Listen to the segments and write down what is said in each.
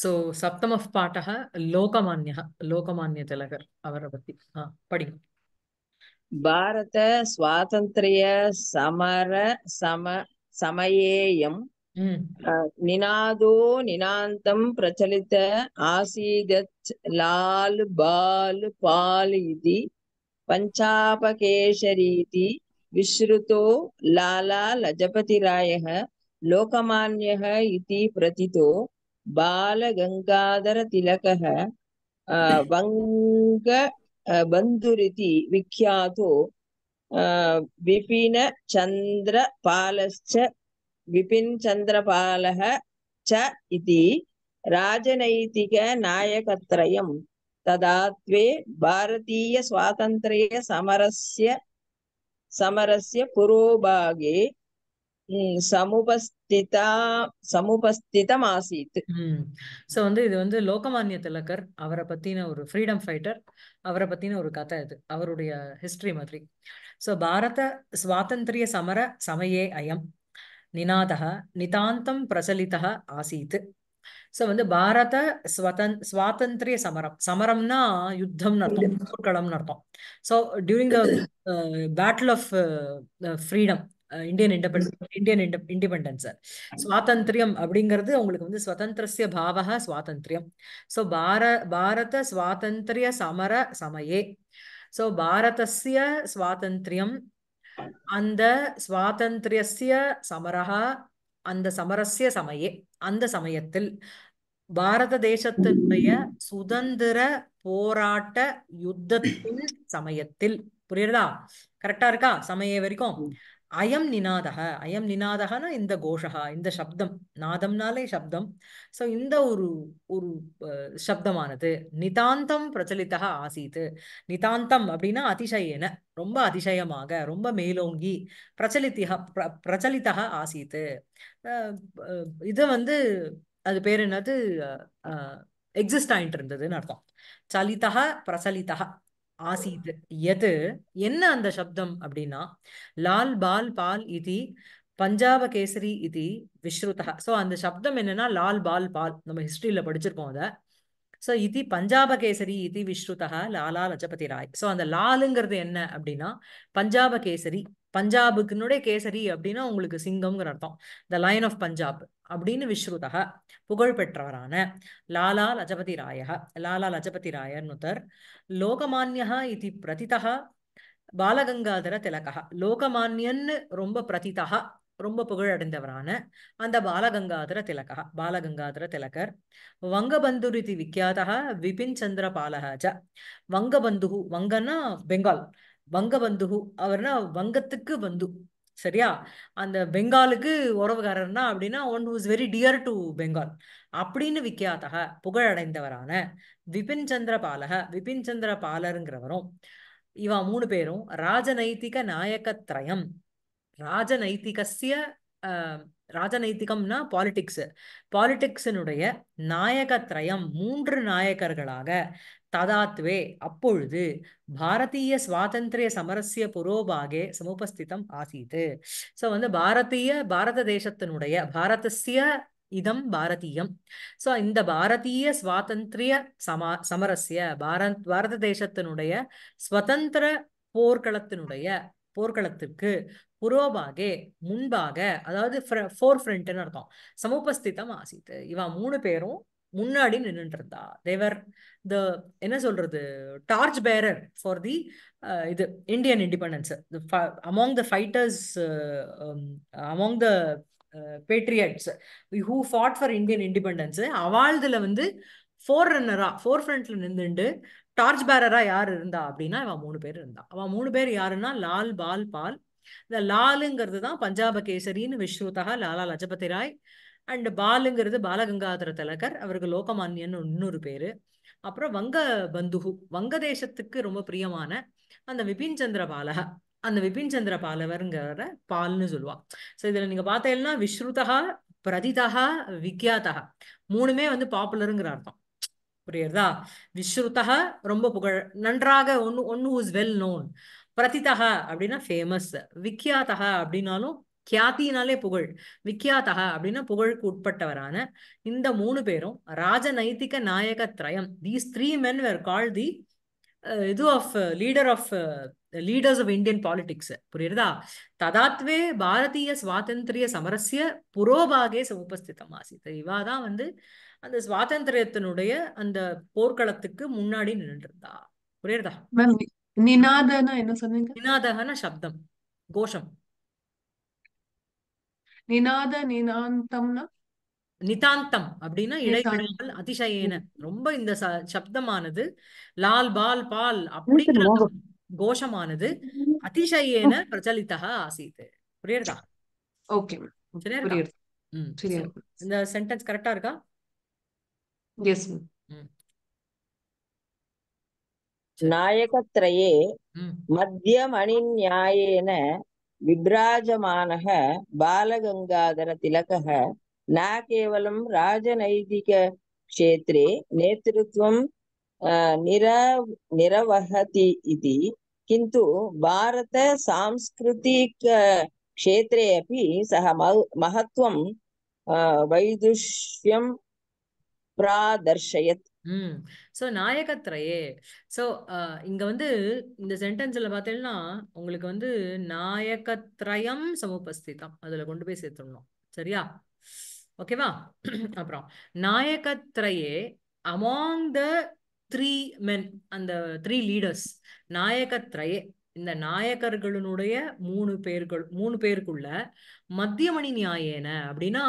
So சப்தம பாட்டக லோகமான்யா லோகமானிய திலகர் அவரை பத்தி ஆஹ் படிங்க பாரத சுவாதந்திரிய சமர சம சமயேயம் நினாதோ நினாந்தம் பிரச்சலித ஆசீதத் லால் பால் பால் இதி பஞ்சாபகேஷரீதி விஸ்ருதோ லாலா லஜபதி ராயக லோகமான்யக இதி பிரதிதோ बालगङ्गाधर तिलकः वङ्गबन्धुरिति विख्यातो विपिनचन्द्रपालश्च विपिनचन्द्रपालः च इति राजनैतिकनायकत्रयं तदा द्वे भारतीयस्वातन्त्र्यसमरस्य समरस्य पुरोभागे சமுபஸ்திதா சமுபஸ்திதம் ஆசீத் சோ வந்து இது வந்து லோகமானிய திலகர் அவரை பத்தின ஒரு ஃப்ரீடம் ஃபைட்டர் அவரை பத்தின ஒரு கதை இது அவருடைய ஹிஸ்டரி மாதிரி சோ பாரத சுவாதந்திரிய சமர சமயே அயம் நினாதக நிதாந்தம் பிரசலிதா ஆசீத் சோ வந்து பாரத ஸ்வதன் சுவாதந்திரிய சமரம் சமரம்னா யுத்தம்னு அர்த்தம் போர்க்களம்னு அர்த்தம் so during the battle of freedom Indian independent Indian இண்ட இண்டிபெண்டன்ஸ் சார் சுவாதந்திரியம் அப்படிங்கிறது அவங்களுக்கு வந்து சுதந்திரஸ்ய பாவக சுவாதந்திரியம் ஸோ பார பாரத சுவாதந்திரிய சமர சமயே ஸோ பாரதசிய சுவாதந்திரியம் அந்த சுவாதந்திரியஸ்ய சமரகா அந்த சமரஸ்ய சமயே அந்த சமயத்தில் பாரத தேசத்தினுடைய சுதந்திர போராட்ட யுத்தத்தின் சமயத்தில் புரியுறதா கரெக்டா இருக்கா சமய வரைக்கும் அயம் நினாதக அயம் நினாதகனா இந்த கோஷகா இந்த சப்தம் நாதம்னாலே சப்தம் ஸோ இந்த ஒரு ஒரு சப்தமானது நிதாந்தம் பிரச்சலித்தக ஆசீத்து நிதாந்தம் அப்படின்னா அதிசயன ரொம்ப அதிசயமாக ரொம்ப மேலோங்கி பிரச்சலித்திக பிரச்சலித்தக ஆசீத்து இது வந்து அது பேர் என்னது எக்ஸிஸ்ட் ஆகிட்டு இருந்ததுன்னு அர்த்தம் சலித்தக பிரச்சலித்தக ஆசீத் எது என்ன அந்த சப்தம் அப்படின்னா லால் பால் பால் இது பஞ்சாப கேசரி இது விஸ்ருதா ஸோ அந்த சப்தம் என்னன்னா லால் பால் பால் நம்ம ஹிஸ்டரியில படிச்சிருப்போம் அதை ஸோ இது பஞ்சாப கேசரி இது விஸ்ருதா லாலா லஜபதி ராய் ஸோ அந்த லாலுங்கிறது என்ன அப்படின்னா பஞ்சாப கேசரி பஞ்சாபுக்குனுடைய கேசரி அப்படின்னா உங்களுக்கு சிங்கம்ங்கிற அர்த்தம் த லைன் ஆஃப் பஞ்சாப் அப்படின்னு விஸ்ருதா புகழ்பெற்றவரான லாலா லஜபதி ராய லாலா லஜபதி ராயனுதர் லோகமானியா இது பிரதிதா பாலகங்காதர திலகா லோகமானியன்னு ரொம்ப பிரதிதா ரொம்ப புகழடைந்தவரான அந்த பாலகங்காதர திலகா பாலகங்காதர திலகர் வங்கபந்துரிதி விக்கியாதா விபின் சந்திர பாலகாஜ வங்கபந்து வங்கன்னா பெங்கால் வங்கபந்து அவர்னா வங்கத்துக்கு பந்து சரியா அந்த பெங்காலுக்கு உறவுகாரர்னா அப்படின்னா one who's very dear to Bengal அப்படின்னு விக்கியாதக புகழடைந்தவரான விபின் சந்திர பாலக விபின் சந்திர பாலருங்கிறவரும் இவா மூணு பேரும் ராஜநைத்திக நாயகத்ரயம் ராஜநைத்திகசிய ராஜநைத்திகம்னா பாலிடிக்ஸ் பாலிடிக்ஸினுடைய நாயகத்ரயம் மூன்று நாயகர்களாக ததாத்வே அப்பொழுது பாரதிய சுவாதந்திரிய சமரசிய புரோபாகே சமுபஸ்திதம் ஆசீத் ஸோ வந்து பாரதிய பாரத தேசத்தினுடைய பாரதசிய இதம் பாரதீயம் ஸோ இந்த பாரதிய சுவாதந்திரிய சமா சமரசிய பாரத் பாரத தேசத்தினுடைய ஸ்வதந்திர போர்க்களத்தினுடைய போர்க்களத்திற்கு புரோபாகே முன்பாக அதாவது ஃபோர் ஃப்ரண்ட்னு அர்த்தம் சமுபஸ்திதம் ஆசித்து இவன் மூணு பேரும் முன்னாடி நின்றுட்டு இருந்தா தேவர் த என்ன சொல்றது டார்ச் பேரர் ஃபார் தி இது Indian independence among the fighters among the patriots who fought for Indian independence அவாழ்தில் வந்து ஃபோர் ரன்னரா ஃபோர் ஃப்ரண்ட்ல நின்றுண்டு டார்ச் பேரரா யார் இருந்தா அப்படின்னா அவன் மூணு பேர் இருந்தா அவன் மூணு பேர் யாருன்னா லால் பால் பால் இந்த லாலுங்கிறது தான் பஞ்சாப கேசரின்னு விஸ்ருதா லாலா லஜபதி ராய் அண்ட் பாலுங்கிறது பாலகங்காதர திலகர் அவருக்கு லோகமான்யன் இன்னொரு பேரு அப்புறம் வங்க பந்துகு வங்க தேசத்துக்கு ரொம்ப பிரியமான அந்த விபின் சந்திர பாலக அந்த விபின் சந்திர பாலவர்ங்கிற பால்னு சொல்லுவா ஸோ இதுல நீங்க பார்த்தேன்னா விஸ்ருதா பிரதிதா விக்யாதா மூணுமே வந்து பாப்புலருங்கிற அர்த்தம் புரியுறதா விஸ்ருதா ரொம்ப புகழ் நன்றாக ஒன்னு ஒன்னு இஸ் வெல் நோன் பிரதிதா அப்படின்னா ஃபேமஸ் விக்யாதா அப்படின்னாலும் கியாத்தினாலே புகழ் விக்கியாத்தக அப்படின்னா புகழுக்கு உட்பட்டவரான இந்த மூணு பேரும் ராஜநைதிக நாயக திரயம் these three men where call the இது of leader of leaders of Indian politics புரியுறதா ததாத்வே பாரதிய சுவாதந்திரிய சமரசிய புரோபாகே உபஸ்திதம் ஆசித் இவா தான் வந்து அந்த சுவாதந்திரியத்தினுடைய அந்த போர்க்களத்துக்கு முன்னாடி நின்றுருந்தா புரியுறதா நினாதனா என்ன சொன்னீங்க நினாதகன சப்தம் கோஷம் நினாத நினாந்தம்னா நிதாந்தம் அப்படின்னா இடைவிடாமல் அதிசயன ரொம்ப இந்த சப்தமானது லால் பால் பால் அப்படிங்கிற கோஷமானது அதிசயேன பிரச்சலித்தா ஆசீத் புரியுறதா ஓகே இந்த சென்டென்ஸ் கரெக்டா இருக்கா எஸ் நாயகத்ரயே மத்தியமணி நியாயேன विभ्राजमानः बालगङ्गाधरतिलकः न केवलं राजनैतिकक्षेत्रे नेतृत्वं निरा निरवहति इति किन्तु भारतसांस्कृतिकक्षेत्रे अपि सः महत्त्वं वैदुष्यं प्रादर्शयत् ம் ஸோ நாயகத்ரையே ஸோ இங்க வந்து இந்த சென்டென்ஸ்ல பார்த்தீங்கன்னா உங்களுக்கு வந்து நாயகத்ரயம் சமூபஸ்திதம் அதுல கொண்டு போய் சேர்த்துடணும் சரியா ஓகேவா அப்புறம் நாயகத்ரயே அமாங் த த்ரீ மென் அந்த த்ரீ லீடர்ஸ் நாயகத்ரயே இந்த நாயகர்களுடைய மூணு பேர்கள் மூணு பேருக்குள்ள மத்தியமணி நியாயேன அப்படின்னா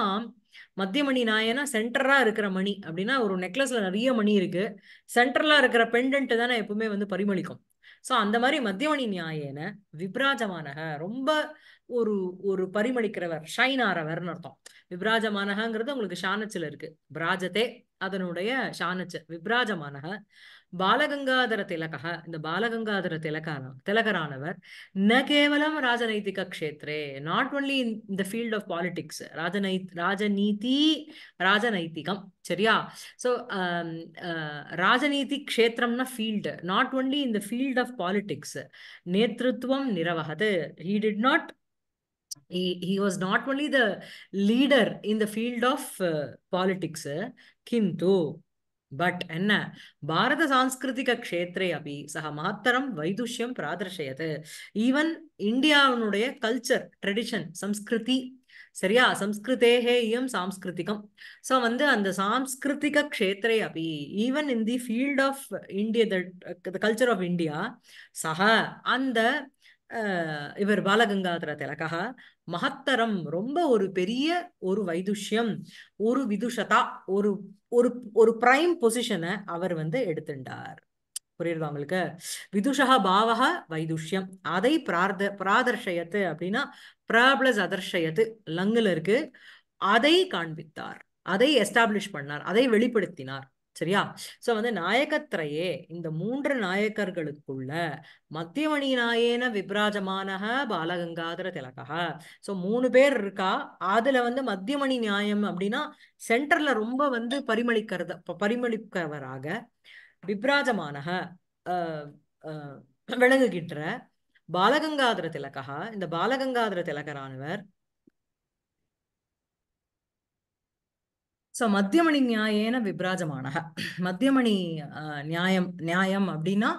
மத்திய மணி நாயனா சென்டரா இருக்கிற மணி அப்படின்னா ஒரு நெக்லஸ்ல நிறைய மணி இருக்கு சென்டர்ல இருக்கிற பெண்டன்ட் தானே எப்பவுமே வந்து பரிமளிக்கும் ஸோ அந்த மாதிரி மத்தியமணி நியாயன விப்ராஜமானக ரொம்ப ஒரு ஒரு பரிமளிக்கிறவர் ஷைன் ஆறவர்னு அர்த்தம் விப்ராஜமானகங்கிறது உங்களுக்கு ஷானச்சில் இருக்கு பிராஜத்தே அதனுடைய ஷானச்ச விப்ராஜமானக பாலகங்காதர திலகா இந்த பாலகங்காதர திலகான திலகரானவர் ந கேவலம் ராஜநைத்திக க்ஷேத்ரே not only in the field of politics ராஜநை ராஜநீதி ராஜநைத்திகம் சரியா ஸோ um, ராஜநீதி க்ஷேத்திரம்னா field not only in the field of politics நேத்திருத்துவம் நிரவகது he did not he was not only the leader in the field of politics கிந்து but என்ன பாரத சாஸ்கிருதிக भारतसांस्कृतिकक्षेत्रे अपि சக महत्तरं வைதுஷ்யம் प्रादर्शयत् ஈவன் इण्डियावनुடைய கல்ச்சர் ட்ரெடிஷன் சம்ஸ்கிருதி சரியா சம்ஸ்கிருதேஹே இயம் சாம்ஸ்கிருதிகம் ஸோ வந்து அந்த சாம்ஸ்கிருதிக க்ஷேத்ரே அப்படி even in the field of Indian the culture of India சக அந்த இவர் பாலகங்காதர திலகா மகத்தரம் ரொம்ப ஒரு பெரிய ஒரு வைதுஷ்யம் ஒரு விதுஷதா ஒரு ஒரு ஒரு பிரைம் பொசிஷனை அவர் வந்து எடுத்துட்டார் புரியுது உங்களுக்கு விதுஷா பாவக வைதுஷ்யம் அதை பிரார்த பிராதர்ஷயத்து அப்படின்னா பிராப்ளஸ் அதர்ஷயத்து லங்குல இருக்கு அதை காண்பித்தார் அதை எஸ்டாப்ளிஷ் பண்ணார் அதை வெளிப்படுத்தினார் சரியா சோ வந்து நாயகத்திரையே இந்த மூன்று நாயக்கர்களுக்குள்ள மத்தியமணி நாயேன விப்ராஜமான பாலகங்காதர திலகா சோ மூணு பேர் இருக்கா அதுல வந்து மத்தியமணி நியாயம் அப்படின்னா சென்டர்ல ரொம்ப வந்து பரிமளிக்கிறத பரிமளிக்கவராக விப்ராஜமான விளங்குகின்ற பாலகங்காதர திலகா இந்த பாலகங்காதர திலகரானவர் ஸோ மத்தியமணி நியாயேன விப்ராஜமானக மத்தியமணி நியாயம் நியாயம் அப்படின்னா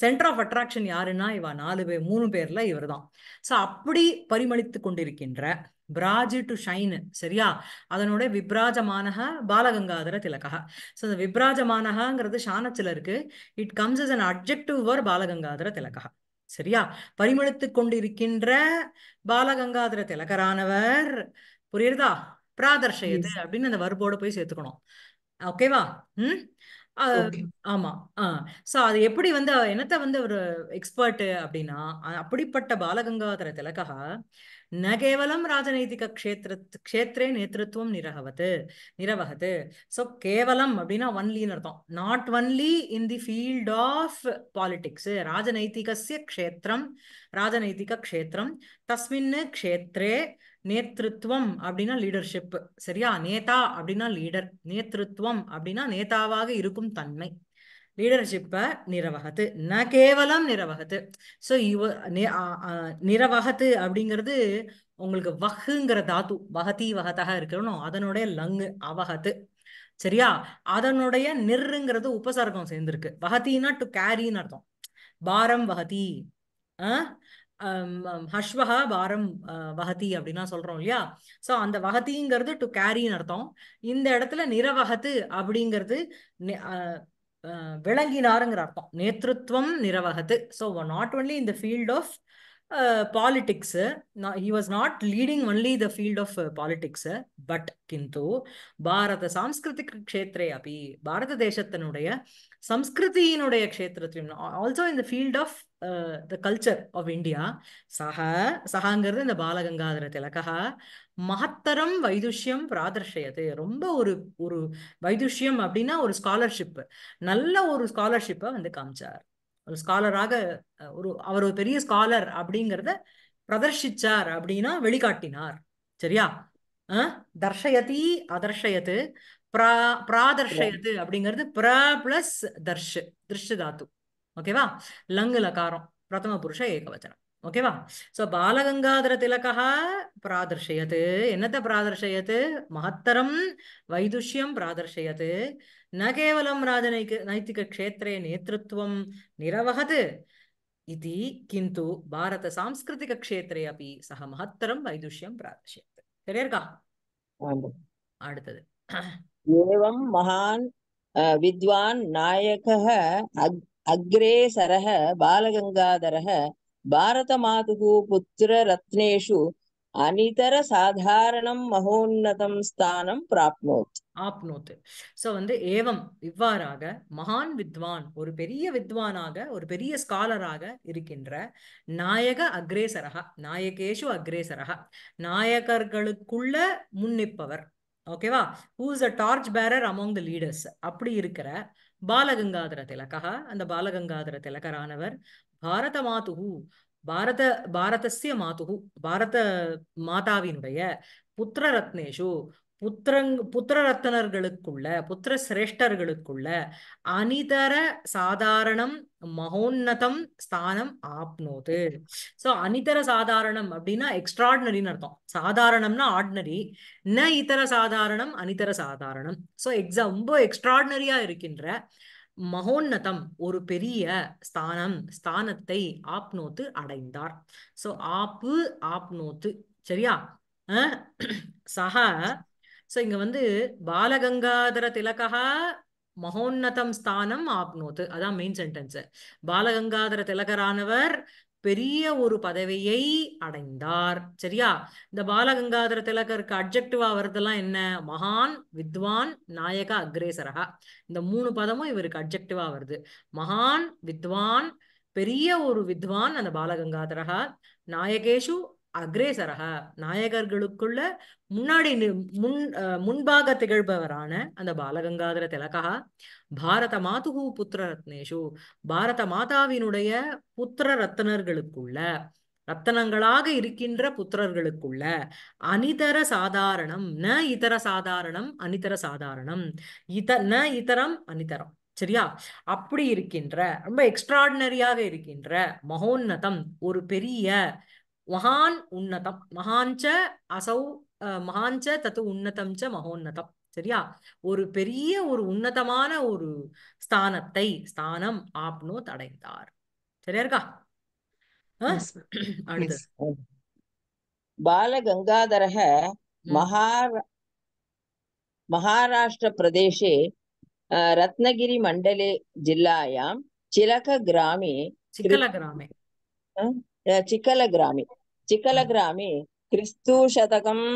சென்டர் ஆஃப் அட்ராக்ஷன் யாருன்னா இவா நாலு பேர் மூணு பேர்ல இவர் தான் ஸோ அப்படி பரிமளித்து கொண்டிருக்கின்ற பிராஜ் டு ஷைன் சரியா அதனுடைய விப்ராஜமானக பாலகங்காதர திலகா ஸோ இந்த விப்ராஜமானகங்கிறது ஷானத்தில் இருக்கு it comes as an objective வர் பாலகங்காதர திலகா சரியா பரிமளித்து கொண்டிருக்கின்ற பாலகங்காதர திலகரானவர் புரியுறதா பிராதர்ஷயது அப்படின்னு அந்த வருபோட போய் சேர்த்துக்கணும் ஓகேவா ம் ஆமா ஆ சோ அது எப்படி வந்து என்னத்த வந்து ஒரு எக்ஸ்பர்ட் அப்படின்னா அப்படிப்பட்ட பாலகங்காதர திலகா ந கேவலம் ராஜநைதிக கஷேத்திர கஷேத்திரே நேத்திருத்துவம் நிரகவது நிரவகது சோ கேவலம் அப்படின்னா ஒன்லின்னு அர்த்தம் not only in the field of politics ராஜநைதிகசிய கஷேத்திரம் ராஜநைதிக கஷேத்திரம் தஸ்மின் கஷேத்திரே நேத்திருத்துவம் அப்படின்னா லீடர்ஷிப் சரியா நேதா அப்படின்னா லீடர் நேத்திருத்துவம் அப்படின்னா நேதாவாக இருக்கும் தன்மை லீடர்ஷிப்பை நிரவகத்து ந கேவலம் நிரவகத்து ஸோ இவ நிரவகத்து அப்படிங்கிறது உங்களுக்கு வகுங்கிற தாத்து வகதி வகதாக இருக்கணும் அதனுடைய லங்கு அவகத்து சரியா அதனுடைய நிறுங்கிறது உபசர்க்கம் சேர்ந்திருக்கு வகத்தின்னா டு கேரின்னு அர்த்தம் பாரம் வகதி ஹஷ்வஹா பாரம் வகதி அப்படின்னா சொல்றோம் இல்லையா ஸோ அந்த வகதிங்கிறது டு கேரின்னு அர்த்தம் இந்த இடத்துல நிறவகத்து அப்படிங்கிறது விளங்கினாருங்கிற அர்த்தம் நேतृत्वம் நிறவகத்து ஸோ நாட் ஓன்லி இந்த field of politics he was not leading only the field of politics but கிந்து பாரத சாம்ஸ்கிருதிக் க்ஷேத்திரே அப்படி பாரத தேசத்தினுடைய சம்ஸ்கிருதியினுடைய க்ஷேத்திரத்தையும் ஆல்சோ இந்த field of the culture of India சஹ சஹாங்கிறது இந்த பாலகங்காதர திலகா மகத்தரம் வைதுஷ்யம் பிராதர்ஷயது ரொம்ப ஒரு ஒரு வைதுஷ்யம் அப்படின்னா ஒரு ஸ்காலர்ஷிப்பு நல்ல ஒரு ஸ்காலர்ஷிப்பை வந்து காமிச்சார் ஒரு ஸ்காலராக ஒரு அவர் ஒரு பெரிய ஸ்காலர் அப்படிங்கிறத பிரதர்ஷிச்சார் அப்படின்னா வெளிக்காட்டினார் சரியா தர்ஷயதி அதர்ஷயத்து பிரா பிராதர்ஷயத்து அப்படிங்கிறது பிர பிளஸ் தர்ஷ் திருஷ்டு தாத்து ஓகேவா லங்குல லகாரம் பிரதம புருஷ ஏகவச்சனம் ஓகேவா சோ பாலகங்காதர திலகா பிராதர்ஷயத்து என்னத்தை பிராதர்ஷயத்து மகத்தரம் வைதுஷ்யம் பிராதர்ஷயத்து न केवलं राजनैक नैतिकक्षेत्रे नेतृत्वं निरवहत् इति किन्तु भारतसांस्कृतिकक्षेत्रे अपि सः महत्तरं वैदुष्यं प्रादर्शयत् சரியா அடுத்தது ஏவம் மகான் வித்வான் நாயகः அக்ரேசரः பாலகங்காதரः பாரதமாதுः புத்திரரத்नेषु அனிதர சாதாரணம் மகோன்னதம் ஸ்தானம் பிராப்னோத் ஆப்னோத்து சோ வந்து ஏவம் இவ்வாறாக மகான் வித்வான் ஒரு பெரிய வித்வானாக ஒரு பெரிய ஸ்காலராக இருக்கின்ற நாயக அக்ரேசரக நாயகேஷு அக்ரேசரக நாயகர்களுக்குள்ள முன்னிப்பவர் ஓகேவா who is a torch bearer among the leaders அப்படி இருக்கிற பாலகங்காதர திலகா அந்த பாலகங்காதர திலகரானவர் பாரத மாதுகு பாரத பாரதசிய மாதுகு பாரத மாதாவினுடைய புத்திரரத்னேஷு புத்திரங் புத்திரரத்தனர்களுக்குள்ள புத்திர சிரேஷ்டர்களுக்குள்ள அனிதர சாதாரணம் மகோன்னதம் ஸ்தானம் ஆப்னோது சோ அனிதர சாதாரணம் அப்படின்னா எக்ஸ்ட்ராடினரின்னு அர்த்தம் சாதாரணம்னா ஆர்டினரி ந இதர சாதாரணம் அனிதர சாதாரணம் சோ எக்ஸாம் ரொம்ப எக்ஸ்ட்ராடினரியா இருக்கின்ற மகோன்னதம் ஒரு பெரிய ஸ்தானம் ஸ்தானத்தை ஆப்னோத்து அடைந்தார் சோ ஆப்பு ஆப்னோத்து சரியா சஹா சோ இங்க வந்து பாலகங்காதர திலகா மகோன்னதம் ஸ்தானம் ஆப்னோத்து அதான் மெயின் சென்டென்ஸ் பாலகங்காதர திலகரானவர் பெரிய ஒரு பதவியை அடைந்தார் சரியா இந்த பாலகங்காதர திலகருக்கு அப்ஜெக்டிவா வருதெல்லாம் என்ன மகான் வித்வான் நாயக அக்ரேசரகா இந்த மூணு பதமும் இவருக்கு அப்ஜெக்டிவா வருது மகான் வித்வான் பெரிய ஒரு வித்வான் அந்த பாலகங்காதரகா நாயகேஷு அக்ரேசரக நாயகர்களுக்குள்ள முன்னாடி முன் முன்பாக திகழ்பவரான அந்த பாலகங்காதர திலகா பாரத மாதுகு புத்திர ரத்னேஷு பாரத மாதாவினுடைய புத்திர ரத்தனர்களுக்குள்ள ரத்தனங்களாக இருக்கின்ற புத்திரர்களுக்குள்ள அனிதர சாதாரணம் ந இதர சாதாரணம் அனிதர சாதாரணம் இத ந இதரம் அனிதரம் சரியா அப்படி இருக்கின்ற ரொம்ப எக்ஸ்ட்ராடினரியாக இருக்கின்ற மகோன்னதம் ஒரு பெரிய மகான் உன்னதம் மகான்ச்ச அசௌ மகான்ச்ச தத்து உன்னதம் ச மகோன்னதம் சரியா ஒரு பெரிய ஒரு உன்னதமான ஒரு ஸ்தானத்தை ஸ்தானம் ஆப்னோ தடைந்தார் சரியா இருக்கா பால கங்காதர மகாராஷ்டிர பிரதேசே ரத்னகிரி மண்டலே ஜில்லாயாம் சிலக रत्नगिरिमण्डले சிக்கல चिलकग्रामे சிக்கல चिकलग्रामे चिकलग्रामे क्रिस्तुशतकम्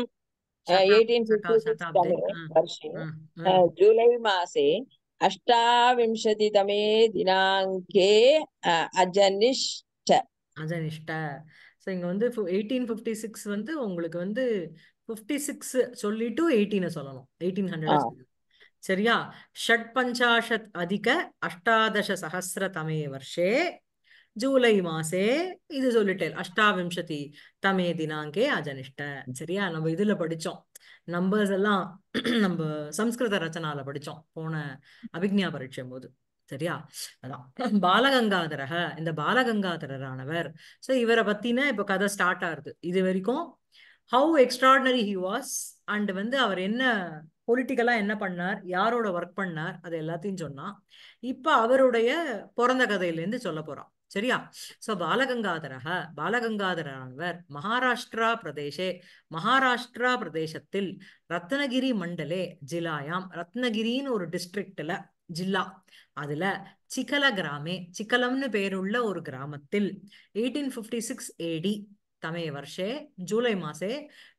एय्टीन् फिफ्टि सिक्स् மாசே जूलै தமே अष्टाविंशतितमे அஜனிஷ்ட அஜனிஷ்ட अजनिष्ट ஸோ வந்து எயிட்டீன் ஃபிஃப்டி சிக்ஸ் வந்து உங்களுக்கு வந்து ஃபிஃப்டி சிக்ஸ் சொல்லிட்டு எயிட்டீனை சொல்லணும் எயிட்டீன் ஹண்ட்ரட் சரியா ஷட் பஞ்சாஷத் அதிக அஷ்டாதச சகசிர தமே வருஷே ஜூலை மாசே இது சொல்லிட்டேன் அஷ்டாவிம்சதி தமே தினாங்கே அஜனிஷ்ட சரியா நம்ம இதுல படிச்சோம் நம்பர்ஸ் எல்லாம் நம்ம சம்ஸ்கிருத ரச்சனால படிச்சோம் போன அபிக்ஞா பரீட்சை போது சரியா அதான் பாலகங்காதரக இந்த பாலகங்காதரரானவர் சோ இவரை பத்தின இப்ப கதை ஸ்டார்ட் ஆகுது இது வரைக்கும் how extraordinary he was and வந்து அவர் என்ன பொலிட்டிக்கலா என்ன பண்ணார் யாரோட ஒர்க் பண்ணார் அது எல்லாத்தையும் சொன்னா இப்ப அவருடைய பிறந்த இருந்து சொல்ல போறான் சரியா சோ பாலகங்காதர பாலகங்காதரானவர் மகாராஷ்டிரா பிரதேசே மகாராஷ்டிரா பிரதேசத்தில் ரத்னகிரி மண்டலே ஜிலாயாம் ரத்னகிரின்னு ஒரு டிஸ்ட்ரிக்ட்ல ஜில்லா அதுல சிக்கல கிராமே சிக்கலம்னு பேருள்ள ஒரு கிராமத்தில் எயிட்டீன் ஃபிஃப்டி சிக்ஸ் ஏடி தமே வருஷே ஜூலை மாசே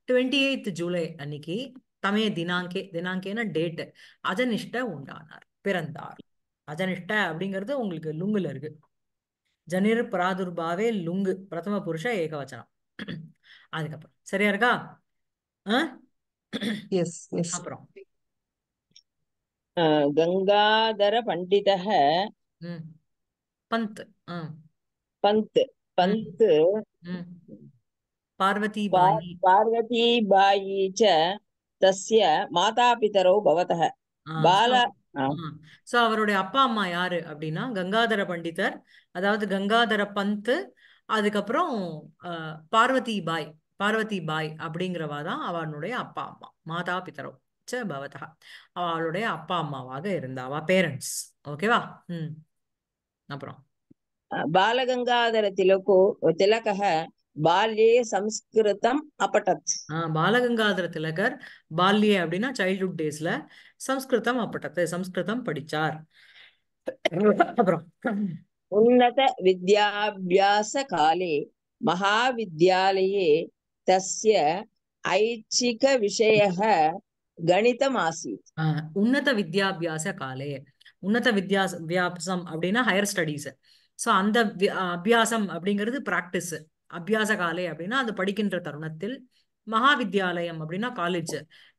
டுவெண்ட்டி எயித் ஜூலை அன்னைக்கு தமே தினாங்கே தினாங்கேன டேட் அஜனிஷ்ட உண்டானார் பிறந்தார் அஜனிஷ்ட அப்படிங்கிறது உங்களுக்கு லுங்குல இருக்கு ஜனிர் பிராதுர்பாவே லுங்கு பிரதம புருஷ ஏகவச்சனம் அதுக்கப்புறம் சரியா இருக்கா அப்புறம் கங்காதர பண்டித பந்த் பந்த் பந்த் பார்வதி பார்வதி பாயி ச தஸ்ய பிதரோ பவதः பால சோ அவருடைய அப்பா அம்மா யாரு அப்படின்னா கங்காதர பண்டிதர் அதாவது கங்காதர பந்த் அதுக்கப்புறம் பார்வதி பாய் பார்வதி பாய் அப்படிங்கிறவா தான் அவனுடைய அப்பா அம்மா மாதா பிதரோ பவதா அவளுடைய அப்பா அம்மாவாக இருந்தாவா பேரண்ட்ஸ் ஓகேவா ம் அப்புறம் பாலகங்காதர திலகோ திலக பால்யே சம்ஸ்கிருதம் அப்பட்டத் பாலகங்காதர திலகர் பால்யே அப்படின்னா சைல்ட்ஹுட் டேஸ்ல சம்ஸ்கிருதம் அப்பட்டத்து சம்ஸ்கிருதம் படிச்சார் அப்புறம் உன்னத வித்யாபியாச காலே மகாவித்யாலயே தஸ்ய ஐச்சிக விஷய கணிதம் ஆசீத் உன்னத வித்யாபியாச காலே உன்னத வித்யாச அப்படின்னா ஹையர் ஸ்டடீஸ் ஸோ அந்த அபியாசம் அப்படிங்கிறது பிராக்டிஸ் அபியாச காலை அப்படின்னா அது படிக்கின்ற தருணத்தில் மகாவித்யாலயம் அப்படின்னா காலேஜ்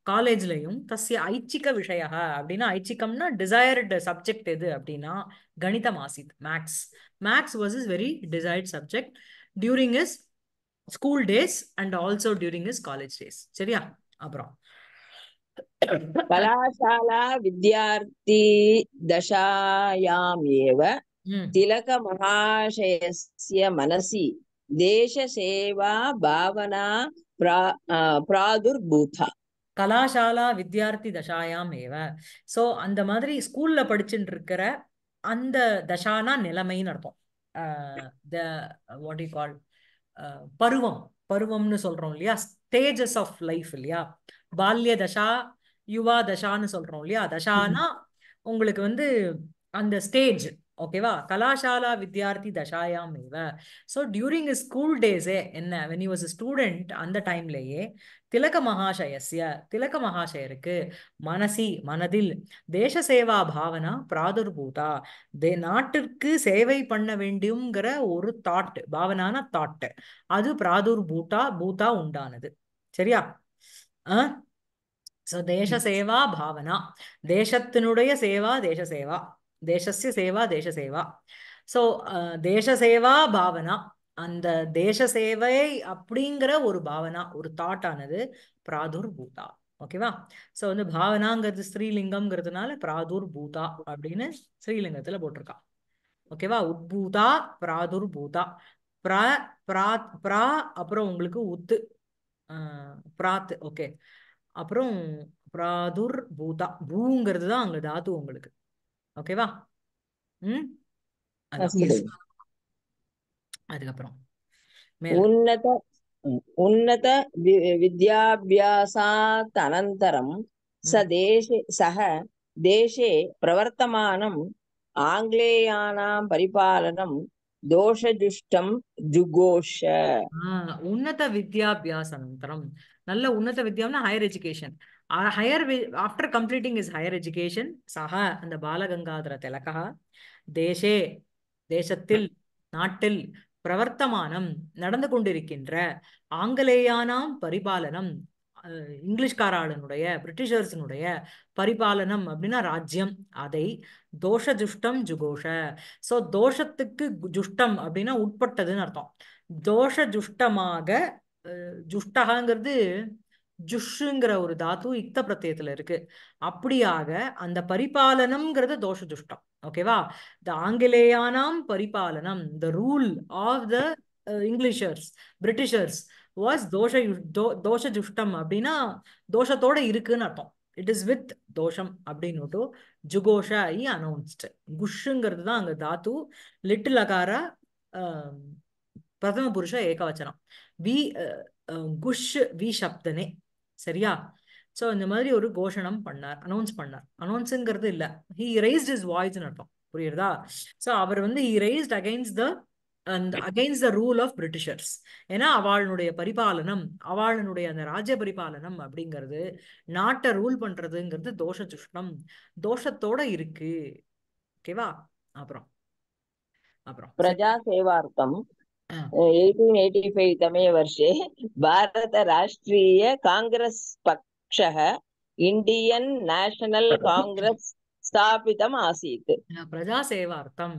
காலேஜ்லயும் தசிய ஐச்சிக விஷய அப்படின்னா ஐச்சிகம்னா டிசைர்டு சப்ஜெக்ட் எது அப்படின்னா கணிதம் ஆசித் maths maths was his very desired subject during his school days and also during his college days சரியா அப்புறம் கலாசாலா வித்யார்த்தி தசாயாம் ஏவ திலக மகாசயசிய மனசி దేశసేవా భావన ప్రా பிராதுர்பூதா கலாசாலா வித்யார்த்தி தசாயாம் ஏவ ஸோ அந்த மாதிரி ஸ்கூல்ல படிச்சுட்டு இருக்கிற அந்த தசானா நிலைமைன்னு அர்த்தம் த வாட் கால் பருவம் பருவம்னு சொல்றோம் இல்லையா ஸ்டேஜஸ் ஆஃப் லைஃப் இல்லையா பால்ய தசா யுவா தசான்னு சொல்றோம் இல்லையா தசானா உங்களுக்கு வந்து அந்த ஸ்டேஜ் ஓகேவா கலாசாலா வித்யார்த்தி தசாயாம் ஏவ ஸோ டியூரிங் இஸ் ஸ்கூல் டேஸே என்ன வென் யூ வாஸ் ஸ்டூடெண்ட் அந்த டைம்லேயே திலக மகாஷயஸ்ய திலக மகாஷயருக்கு மனசி மனதில் தேச சேவா பாவனா பிராதுர்பூதா தே நாட்டிற்கு சேவை பண்ண வேண்டியுங்கிற ஒரு தாட் பாவனான தாட் அது பிராதுர்பூட்டா பூதா உண்டானது சரியா ஆ ஸோ தேச சேவா பாவனா தேசத்தினுடைய சேவா தேச சேவா தேசசிய சேவா தேச சேவா ஸோ தேச சேவா பாவனா அந்த தேச சேவை அப்படிங்கிற ஒரு பாவனா ஒரு தாட் ஆனது பிராதுர் பூதா ஓகேவா ஸோ வந்து பாவனாங்கிறது ஸ்ரீலிங்கம்ங்கிறதுனால பிராதுர் பூதா அப்படின்னு ஸ்ரீலிங்கத்துல போட்டிருக்கான் ஓகேவா உத்பூதா பிராதுர் பூதா பிரா பிரா ப்ரா அப்புறம் உங்களுக்கு உத்து பிராத் ஓகே அப்புறம் பிராதுர் பூதா பூங்கிறது தான் அங்கே தாத்து உங்களுக்கு ஓகேவா ம் அதுக்கப்புறம் உன்னத உன்னத வித்யாभ्यासात् अनन्तरं स தேசே सः देशे प्रवर्तमानम् ஆங்கிலேயானாம் பரிபாலனம் தோஷஜுஷ்டம் ஜுகோஷ உன்னத வித்யாபியாசனந்தரம் நல்ல உன்னத வித்யாம்னா higher education higher after completing his higher education சஹ அந்த பாலகங்காதர திலகா தேசே தேசத்தில் நாட்டில் பிரவர்த்தமானம் நடந்து கொண்டிருக்கின்ற ஆங்கிலேயானாம் பரிபாலனம் இங்கிலீஷ்காராளனுடைய பிரிட்டிஷர்ஸினுடைய பரிபாலனம் அப்படின்னா ராஜ்யம் அதை தோஷ துஷ்டம் ஜுகோஷ ஸோ தோஷத்துக்கு ஜுஷ்டம் அப்படின்னா உட்பட்டதுன்னு அர்த்தம் தோஷ ஜுஷ்டமாக ஜுஷ்டகாங்கிறது ஜுஷுங்கிற ஒரு தாத்து இத்த பிரத்தியத்துல இருக்கு அப்படியாக அந்த பரிபாலனம்ங்கிறது தோஷ துஷ்டம் ஓகேவா த ஆங்கிலேயானாம் பரிபாலனம் the rule of the Englishers Britishers was தோஷ தோஷ துஷ்டம் அப்படின்னா தோஷத்தோட இருக்குன்னு அர்த்தம் இட் இஸ் வித் தோஷம் அப்படின்னுட்டு ஜுகோஷா ஐ அனௌன்ஸ்டு குஷுங்கிறது தான் அங்கே தாத்து லிட்டில் அகார um, பிரதம புருஷ ஏகவச்சனம் வி uh, uh, குஷ் வி சப்தனே சரியா ஸோ இந்த மாதிரி ஒரு கோஷணம் பண்ணார் அனௌன்ஸ் பண்ணார் அனௌன்ஸுங்கிறது இல்லை ஹி ரைஸ்ட் இஸ் வாய்ஸ் அர்த்தம் புரியுறதா ஸோ அவர் வந்து ஹி ரைஸ்ட் அகைன்ஸ்ட் த அந்த against the rule of Britishers ஏன்னா அவளுடைய பரிபாலனம் அவளுடைய அந்த ராஜ்ய பரிபாலனம் அப்படிங்கிறது நாட்டை ரூல் பண்றதுங்கிறது தோஷ சுஷ்டம் தோஷத்தோட இருக்கு ஓகேவா அப்புறம் அப்புறம் பிரஜா சேவார்த்தம் एटीन् एय्टि फैव् तमे वर्षे भारतराष्ट्रीय काङ्ग्रेस् पक्षः इण्डियन् नेशनल् काङ्ग्रेस् स्थापितम् आसीत् प्रजासेवार्थम्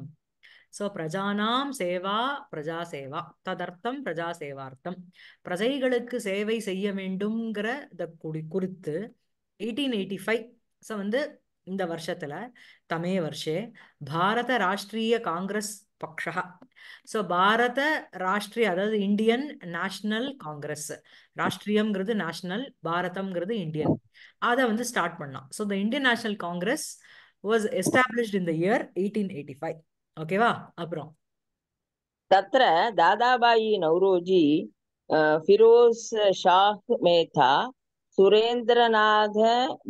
சோ பிரஜானாம் சேவா பிரஜா சேவா ததர்த்தம் பிரஜா சேவார்த்தம் பிரஜைகளுக்கு சேவை செய்ய வேண்டும்ங்கிற இத குடி குறித்து எயிட்டீன் எயிட்டி ஃபைவ் ஸோ வந்து இந்த வருஷத்துல தமே வருஷே பாரத ராஷ்டிரிய காங்கிரஸ் பக்ஷா ஸோ பாரத ராஷ்ட்ரிய அதாவது இந்தியன் நேஷனல் காங்கிரஸ் ராஷ்ட்ரியம்ங்கிறது நேஷனல் பாரதம்ங்கிறது இந்தியன் அதை வந்து ஸ்டார்ட் பண்ணலாம் so the Indian National Congress was established in the year eighteen eighty five ஓகேவா அப்புறம் தத்ர தாதாபாயி நவ்ரோஜி ஃபிரோஸ் ஷாஹ் மேத்தா சுரேந்திரநாத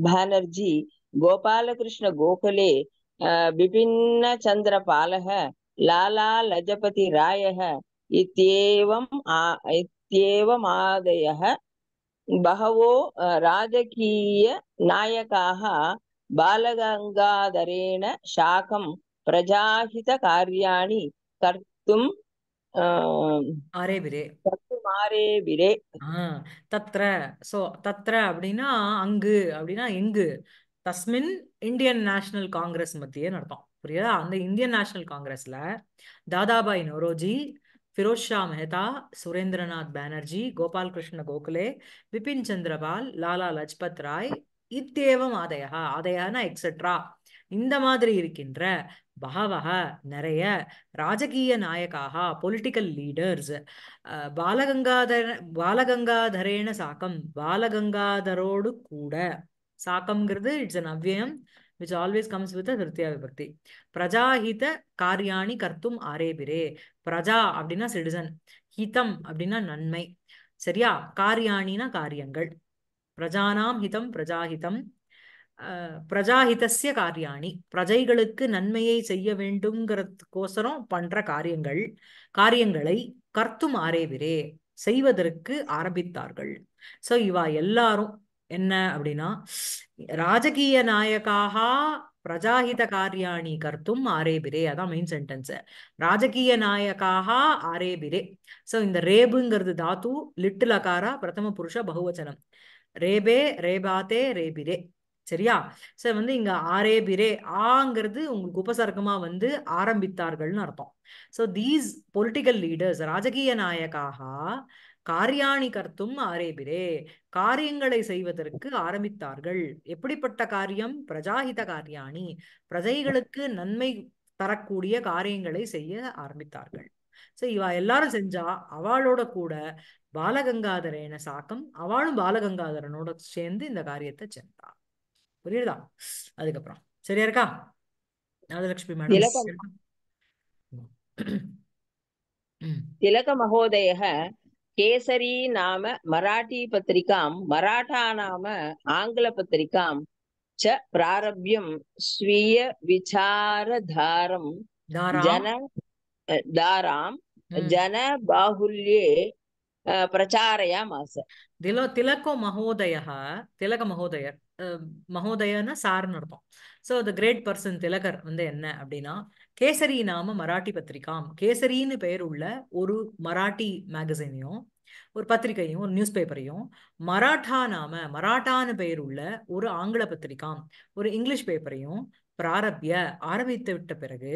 பானர்ஜி கோபாலகிருஷ்ண கோகலே பிபின்ன சந்திர பாலக லாலா லஜபதி ராயக இத்தியேவம் இத்தியேவம் ஆதய பகவோ ராஜகீய நாயகாக பாலகங்காதரேண சாகம் பிரஜாஹித காரியாணி கர்த்தும் ஆரேபிரே ஆரேபிரே தத்ர சோ தத்ர அப்படின்னா அங்கு அப்படின்னா எங்கு தஸ்மின் இந்தியன் நேஷனல் காங்கிரஸ் மத்தியே நடத்தும் புரியுதா அந்த இந்தியன் நேஷனல் காங்கிரஸ்ல தாதாபாய் நோரோஜி ஃபிரோஸ் ஷா மெஹதா சுரேந்திரநாத் பானர்ஜி கோபால் கிருஷ்ண கோகலே விபின் சந்திரபால் லாலா லஜ்பத் ராய் இத்தேவம் ஆதயா ஆதயானா எக்ஸெட்ரா இந்த மாதிரி இருக்கின்ற பகவக நிறைய ராஜகீய நாயக்காக பொலிட்டிக்கல் லீடர்ஸ் பாலகங்காதர பாலகங்காதரேன சாக்கம் பாலகங்காதரோடு கூட சாக்கம்ங்கிறது இட்ஸ் அன் அவ்வியம் விச் ஆல்வேஸ் கம்ஸ் வித் திருத்தியா விபக்தி பிரஜாஹித காரியாணி கர்த்தும் ஆரேபிரே பிரஜா அப்படின்னா சிட்டிசன் ஹிதம் அப்படின்னா நன்மை சரியா காரியாணினா காரியங்கள் பிரஜானாம் ஹிதம் பிரஜாஹிதம் பிரஜாஹிதசிய காரியாணி பிரஜைகளுக்கு நன்மையை செய்ய வேண்டுங்கிறதுக்கோசரம் பண்ற காரியங்கள் காரியங்களை கர்த்தும் ஆரேவிரே செய்வதற்கு ஆரம்பித்தார்கள் சோ இவா எல்லாரும் என்ன அப்படின்னா ராஜகீய நாயக்காக பிரஜாஹித காரியாணி கர்த்தும் ஆரேபிரே அதான் மெயின் சென்டென்ஸ் ராஜகீய நாயக்காக ஆரேபிரே ஸோ இந்த ரேபுங்கிறது தாத்து லிட்டில் லகாரா பிரதம புருஷ பகுவச்சனம் ரேபே ரேபாத்தே ரேபிரே சரியா சோ வந்து இங்க ஆரே பிரே ஆங்கிறது உங்களுக்கு உபசர்க்கமா வந்து ஆரம்பித்தார்கள்னு அர்த்தம் ஸோ தீஸ் பொலிட்டிக்கல் லீடர்ஸ் ராஜகீய நாயக்காக காரியாணி கர்த்தும் ஆரேபிரே காரியங்களை செய்வதற்கு ஆரம்பித்தார்கள் எப்படிப்பட்ட காரியம் பிரஜாஹித காரியாணி பிரஜைகளுக்கு நன்மை தரக்கூடிய காரியங்களை செய்ய ஆரம்பித்தார்கள் சோ இவா எல்லாரும் செஞ்சா அவளோட கூட பாலகங்காதரேன சாக்கம் அவளும் பாலகங்காதரனோட சேர்ந்து இந்த காரியத்தை செஞ்சா புரியுதா அதுக்கப்புறம் சரியா இருக்கா நாதலட்சுமி மேடம் திலக மகோதய கேசரி நாம மராட்டி பத்திரிக்காம் மராட்டா நாம ஆங்கில பத்திரிக்காம் ச பிராரபியம் ஸ்வீய விசாரதாரம் ஜன தாராம் ஜன பாகுல்யே பிரச்சாரையா பிரச்சாரயாமாச திலோ திலக்கோ மகோதய திலக மகோதயர் மகோதயன்னா சார்னு அர்த்தம் ஸோ த கிரேட் பர்சன் திலகர் வந்து என்ன அப்படின்னா கேசரி நாம மராட்டி பத்திரிகாம் கேசரின்னு பெயர் உள்ள ஒரு மராட்டி மேகசினையும் ஒரு பத்திரிகையும் ஒரு நியூஸ் பேப்பரையும் மராட்டா நாம மராட்டான்னு பெயர் உள்ள ஒரு ஆங்கில பத்திரிகாம் ஒரு இங்கிலீஷ் பேப்பரையும் பிராரப்பிய ஆரம்பித்து விட்ட பிறகு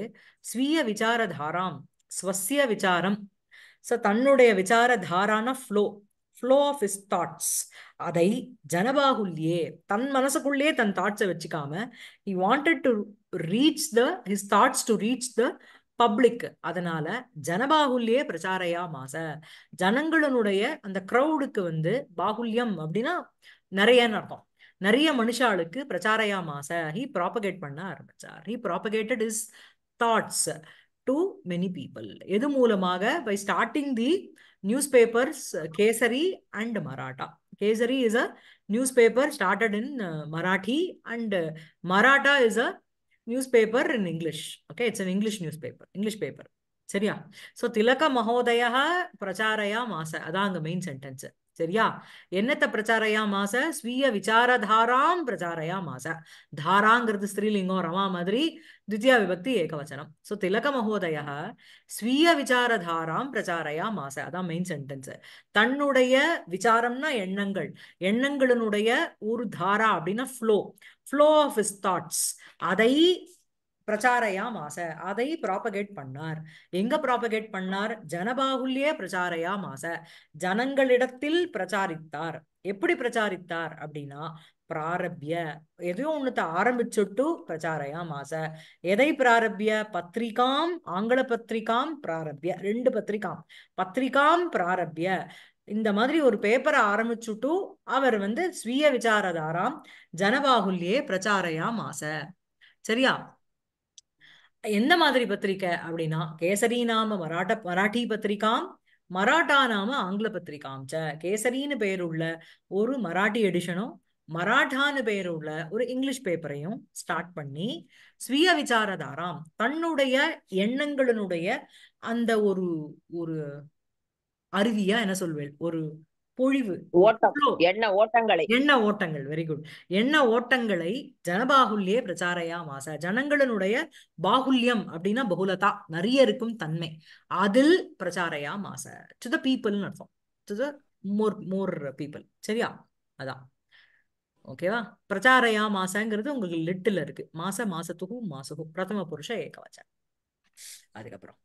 ஸ்வீய விசாரதாராம் ஸ்வசிய விசாரம் ஸோ தன்னுடைய விசாரதாரான flow flow of his thoughts அதை ஜனபாகுல்யே தன் மனசுக்குள்ளே தன் தாட்ஸை வச்சுக்காம he wanted to reach the his thoughts to reach the public அதனால ஜனபாகுல்யே பிரச்சாரையா மாச ஜனங்களுடைய அந்த க்ரௌடுக்கு வந்து பாகுல்யம் அப்படின்னா நிறையன்னு அர்த்தம் நிறைய மனுஷாளுக்கு பிரச்சாரையா மாச ஹி ப்ராபகேட் பண்ண ஆரம்பிச்சார் he propagated his thoughts to many people எது மூலமாக by starting the news papers Kesari and Mahratta Kesari is a newspaper started in uh, Marathi and uh, Maratha is a newspaper in English. Okay, it's an English newspaper, English paper. சரியா so Tilaka மகோதய பிரச்சாரையா மாச அதான் அங்க main sentence சரியா என்னத்தை பிரச்சாரையா மாச ஸ்வீய விசாரதாராம் பிரச்சாரையா மாச தாராங்கிறது ஸ்ரீலிங்கம் ரமா மாதிரி தித்யா விபக்தி ஏகவச்சனம் சோ திலக மகோதய ஸ்வீய விசாரதாராம் பிரச்சாரையா மாச அதான் மெயின் சென்டென்ஸ் தன்னுடைய விசாரம்னா எண்ணங்கள் எண்ணங்களினுடைய ஒரு தாரா அப்படின்னா flow flow of his thoughts அதை பிரச்சாரையாம் ஆசை அதை ப்ராபகேட் பண்ணார் எங்க ப்ராபகேட் பண்ணார் ஜனபாகுல்யே பிரச்சாரயாம் ஆசை ஜனங்களிடத்தில் பிரச்சாரித்தார் எப்படி பிரச்சாரித்தார் அப்படின்னா பிராரபிய எதையும் ஒண்ணுத்த ஆரம்பிச்சுட்டு பிரச்சாரையாம் ஆசை எதை பிராரபிய பத்திரிகாம் ஆங்கில பத்திரிகாம் பிராரபிய ரெண்டு பத்திரிகாம் பத்திரிகாம் பிராரபிய இந்த மாதிரி ஒரு பேப்பரை ஆரம்பிச்சுட்டு அவர் வந்து ஸ்வீய விசாரதாராம் ஜனபாகுல்யே பிரச்சாரையாம் ஆசை சரியா எந்த மாதிரி பத்திரிக்கை அப்படின்னா கேசரி நாம மராட்ட மராட்டி பத்திரிக்காம் மராட்டா நாம ஆங்கில பத்திரிக்காம் ச கேசரின்னு உள்ள ஒரு மராட்டி எடிஷனும் மராட்டான்னு உள்ள ஒரு இங்கிலீஷ் பேப்பரையும் ஸ்டார்ட் பண்ணி சுய விசாரதாராம் தன்னுடைய எண்ணங்களினுடைய அந்த ஒரு ஒரு அருவியா என்ன சொல்வேன் ஒரு பொழிவு எண்ண ஓட்டங்களை எண்ண ஓட்டங்கள் வெரி குட் எண்ண ஓட்டங்களை ஜனபாகுல்யே பிரச்சாரையா மாச ஜனங்களுடைய பாகுல்யம் அப்படின்னா பகுலதா நிறைய இருக்கும் தன்மை அதில் பிரச்சாரையா மாச டு த பீப்புள்னு அர்த்தம் to the more more people சரியா அதான் ஓகேவா பிரச்சாரையா மாசங்கிறது உங்களுக்கு லிட்டில் இருக்கு மாச மாசத்துக்கும் மாசகும் பிரதம புருஷ ஏகவச்சம் அதுக்கப்புறம்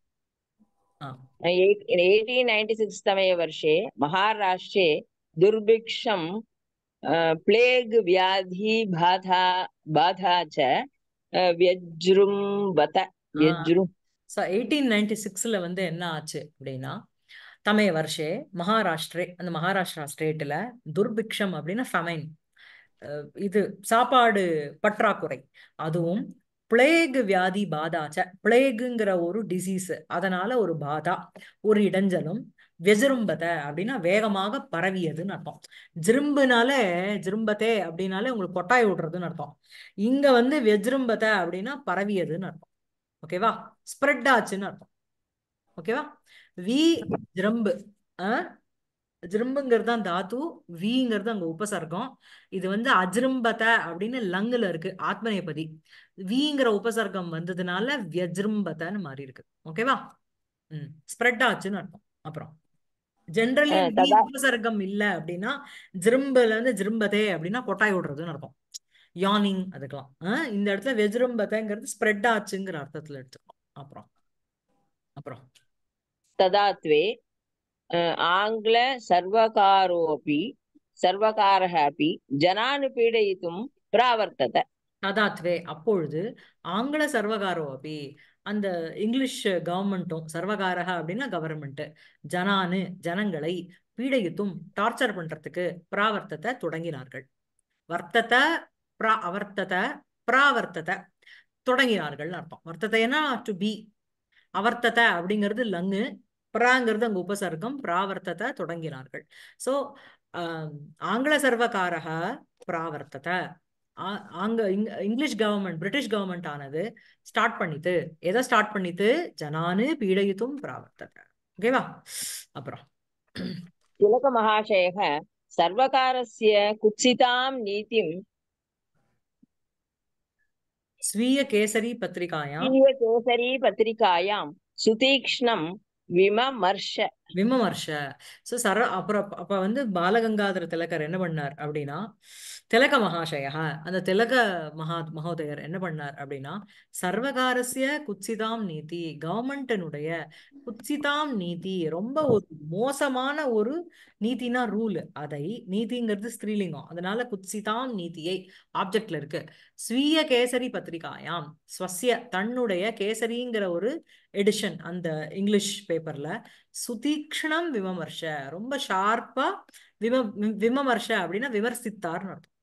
एय्टीन् नैन्टि सिक्स् तमे वर्षे महाराष्ट्रे दुर्भिक्षं प्लेग् व्याधि बाधा बाधा च व्यज्रुम्बत व्यज्रुम् ஸோ எயிட்டீன் நைன்டி சிக்ஸில் வந்து என்ன ஆச்சு அப்படின்னா தமைய வருஷே மகாராஷ்டிரே அந்த மகாராஷ்டிரா ஸ்டேட்டில் துர்பிக்ஷம் அப்படின்னா ஃபமைன் இது சாப்பாடு பற்றாக்குறை அதுவும் பிளேகு வியாதி பாதாச்ச பிளேகுங்கிற ஒரு டிசீஸ் அதனால ஒரு பாதா ஒரு இடைஞ்சலும் வெஜிரும்பத அப்படின்னா வேகமாக பரவியதுன்னு அர்த்தம் ஜிரும்புனாலே ஜிரும்பத்தே அப்படின்னாலே உங்களுக்கு கொட்டாய் விடுறதுன்னு அர்த்தம் இங்க வந்து வெஜிரும்பத அப்படின்னா பரவியதுன்னு அர்த்தம் ஓகேவா ஸ்ப்ரெட் ஆச்சுன்னு அர்த்தம் ஓகேவா வி ஜிரம்பு அஜிரும்புங்கிறது தான் தாத்து விங்கிறது அங்க உபசர்க்கம் இது வந்து அஜிரும்பத அப்படின்னு லங்குல இருக்கு ஆத்மநேபதி விங்கிற உபசர்க்கம் வந்ததுனால வியஜிரும்பதன்னு மாறி இருக்கு ஓகேவா ம் ஸ்ப்ரெட் ஆச்சுன்னு அர்த்தம் அப்புறம் ஜென்ரலி உபசர்க்கம் இல்ல அப்படின்னா ஜிரும்புல வந்து ஜிரும்பதே அப்படின்னா கொட்டாய் விடுறதுன்னு அர்த்தம் யானிங் அதுக்கெல்லாம் இந்த இடத்துல வெஜிரும்பதங்கிறது ஸ்ப்ரெட் ஆச்சுங்கிற அர்த்தத்துல எடுத்துக்கணும் அப்புறம் அப்புறம் ததாத்வே आङ्ग्ल सर्वकारोऽपि சர்வகாரக அப்படி ஜனானு பீடயித்தும் பிராவர்த்தத ததாத்வே அப்பொழுது ஆங்கில சர்வகாரோ அப்படி அந்த இங்கிலீஷ் கவர்மெண்ட்டும் சர்வகாரக அப்படின்னா கவர்மெண்ட் ஜனானு ஜனங்களை பீடையித்தும் டார்ச்சர் பண்றதுக்கு பிராவர்த்தத்தை தொடங்கினார்கள் வர்த்தத்தை பிரா அவர்த்தத்தை பிராவர்த்தத்தை தொடங்கினார்கள் அர்த்தம் என்ன டு பி அவர்த்தத்தை அப்படிங்கிறது லங்கு பிராங்கிறது அங்கே உபசர்க்கம் பிராவர்த்தத்தை தொடங்கினார்கள் ஸோ ஆங்கில சர்வகாரக பிராவர்த்தத்தை அங்க இங்கிலீஷ் கவர்மெண்ட் பிரிட்டிஷ் கவர்மெண்ட் ஆனது ஸ்டார்ட் பண்ணித்து எதை ஸ்டார்ட் பண்ணித்து ஜனானு பீடையுத்தும் பிராவர்த்தத்தை ஓகேவா அப்புறம் திலக மகாஷயக சர்வகாரஸ்ய குச்சிதாம் நீதிம் ஸ்வீய கேசரி பத்திரிகாயாம் ஸ்வீய கேசரி பத்திரிகாயாம் சுதீக்ஷ்ணம் விமமர்ஷ விமர்ஷ சோ சர அப்புறம் அப்ப வந்து பாலகங்காதர திலகர் என்ன பண்ணார் அப்படின்னா திலக மகாஷயா அந்த திலக மகா மகோதயர் என்ன பண்ணார் அப்படின்னா சர்வகாரசிய குச்சிதாம் நீதி கவர்மெண்டனுடைய குச்சிதாம் நீதி ரொம்ப ஒரு மோசமான ஒரு நீதினா ரூல் அதை நீதிங்கிறது ஸ்திரீலிங்கம் அதனால குத்சிதாம் நீதியை ஆப்ஜெக்ட்ல இருக்கு ஸ்வீய கேசரி பத்திரிகாயாம் ஸ்வசிய தன்னுடைய கேசரிங்கிற ஒரு எடிஷன் அந்த இங்கிலீஷ் பேப்பர்ல சுதீக்ஷணம் விமர்ஷ ரொம்ப ஷார்ப்பா விம விமர்ஷ அப்படின்னா விமர்சித்தார்னு அர்த்தம்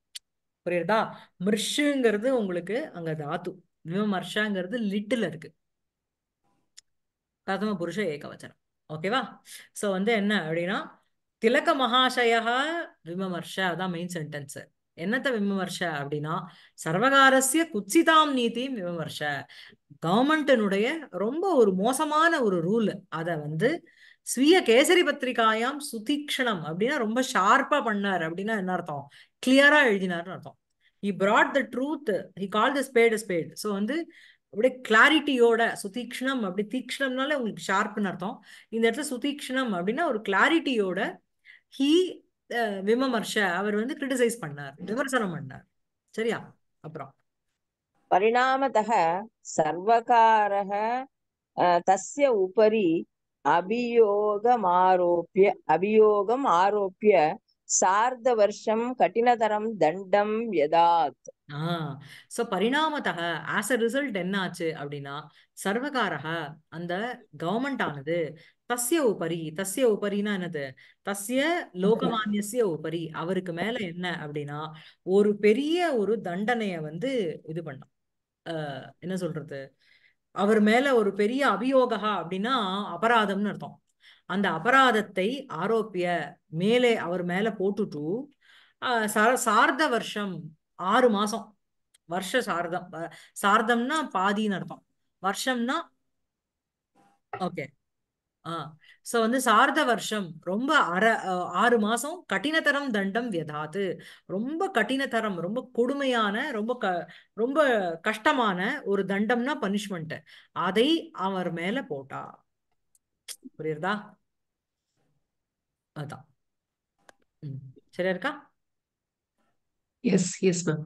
புரியுறதா மிர்ஷுங்கிறது உங்களுக்கு அங்க தாத்து விமர்ஷங்கிறது லிட்டில் இருக்கு பிரதம புருஷ ஏகவச்சனம் ஓகேவா ஸோ வந்து என்ன அப்படின்னா திலக மகாஷயா விமர்ஷ அதான் மெயின் சென்டென்ஸ் என்னத்த விமர்ஷ அப்படின்னா சர்வகாரஸ்ய குச்சிதாம் நீதியும் விமர்ஷ கவர்மெண்ட்டினுடைய ரொம்ப ஒரு மோசமான ஒரு ரூல் அதை வந்து ஸ்வீய கேசரி பத்திரிகாயாம் சுதீக்ஷணம் அப்படின்னா ரொம்ப ஷார்ப்பா பண்ணார் அப்படின்னா என்ன அர்த்தம் கிளியரா எழுதினார்னு அர்த்தம் he brought the truth he call the spade spade so வந்து அப்படியே கிளாரிட்டியோட சுதீக்ஷணம் அப்படி தீக்ஷணம்னால உங்களுக்கு ஷார்ப்புன்னு அர்த்தம் இந்த இடத்துல சுதீக்ஷணம் அப்படின்னா ஒரு கிளாரிட்டியோட ஹீ விமர்ஷ அவர் வந்து கிரிட்டிசைஸ் பண்ணார் விமர்சனம் பண்ணார் சரியா அப்புறம் பரிணாமதக சர்வகாரக தஸ்ய உபரி அபியோகம் ஆரோப்பிய அபியோகம் ஆரோப்பிய சார்த வருஷம் கடினதரம் தண்டம் யதாத் சோ பரிணாமத்தக ஆஸ் அ ரிசல்ட் என்ன ஆச்சு அப்படின்னா சர்வகாரக அந்த கவர்மெண்ட் ஆனது தஸ்ய உபரி தஸ்ய உபரினா என்னது தஸ்ய லோகமானியசிய உபரி அவருக்கு மேல என்ன அப்படின்னா ஒரு பெரிய ஒரு தண்டனைய வந்து இது பண்ணான் என்ன சொல்றது அவர் மேல ஒரு பெரிய அபியோகா அப்படின்னா அபராதம்னு அர்த்தம் அந்த அபராதத்தை ஆரோப்பிய மேலே அவர் மேல போட்டுட்டு சார்த வருஷம் ஆறு மாசம் வருஷ சார்தம் சார்தம்னா பாதின்னு அர்த்தம் வருஷம்னா ஓகே ஸோ வந்து சார்த வருஷம் ரொம்ப அற ஆறு மாசம் கடினதரம் தண்டம் வியதாது ரொம்ப கடினதரம் ரொம்ப கொடுமையான ரொம்ப க ரொம்ப கஷ்டமான ஒரு தண்டம்னா பனிஷ்மெண்ட் அதை அவர் மேல போட்டா புரியுறதா அதான் சரியா இருக்கா எஸ் எஸ் மேம்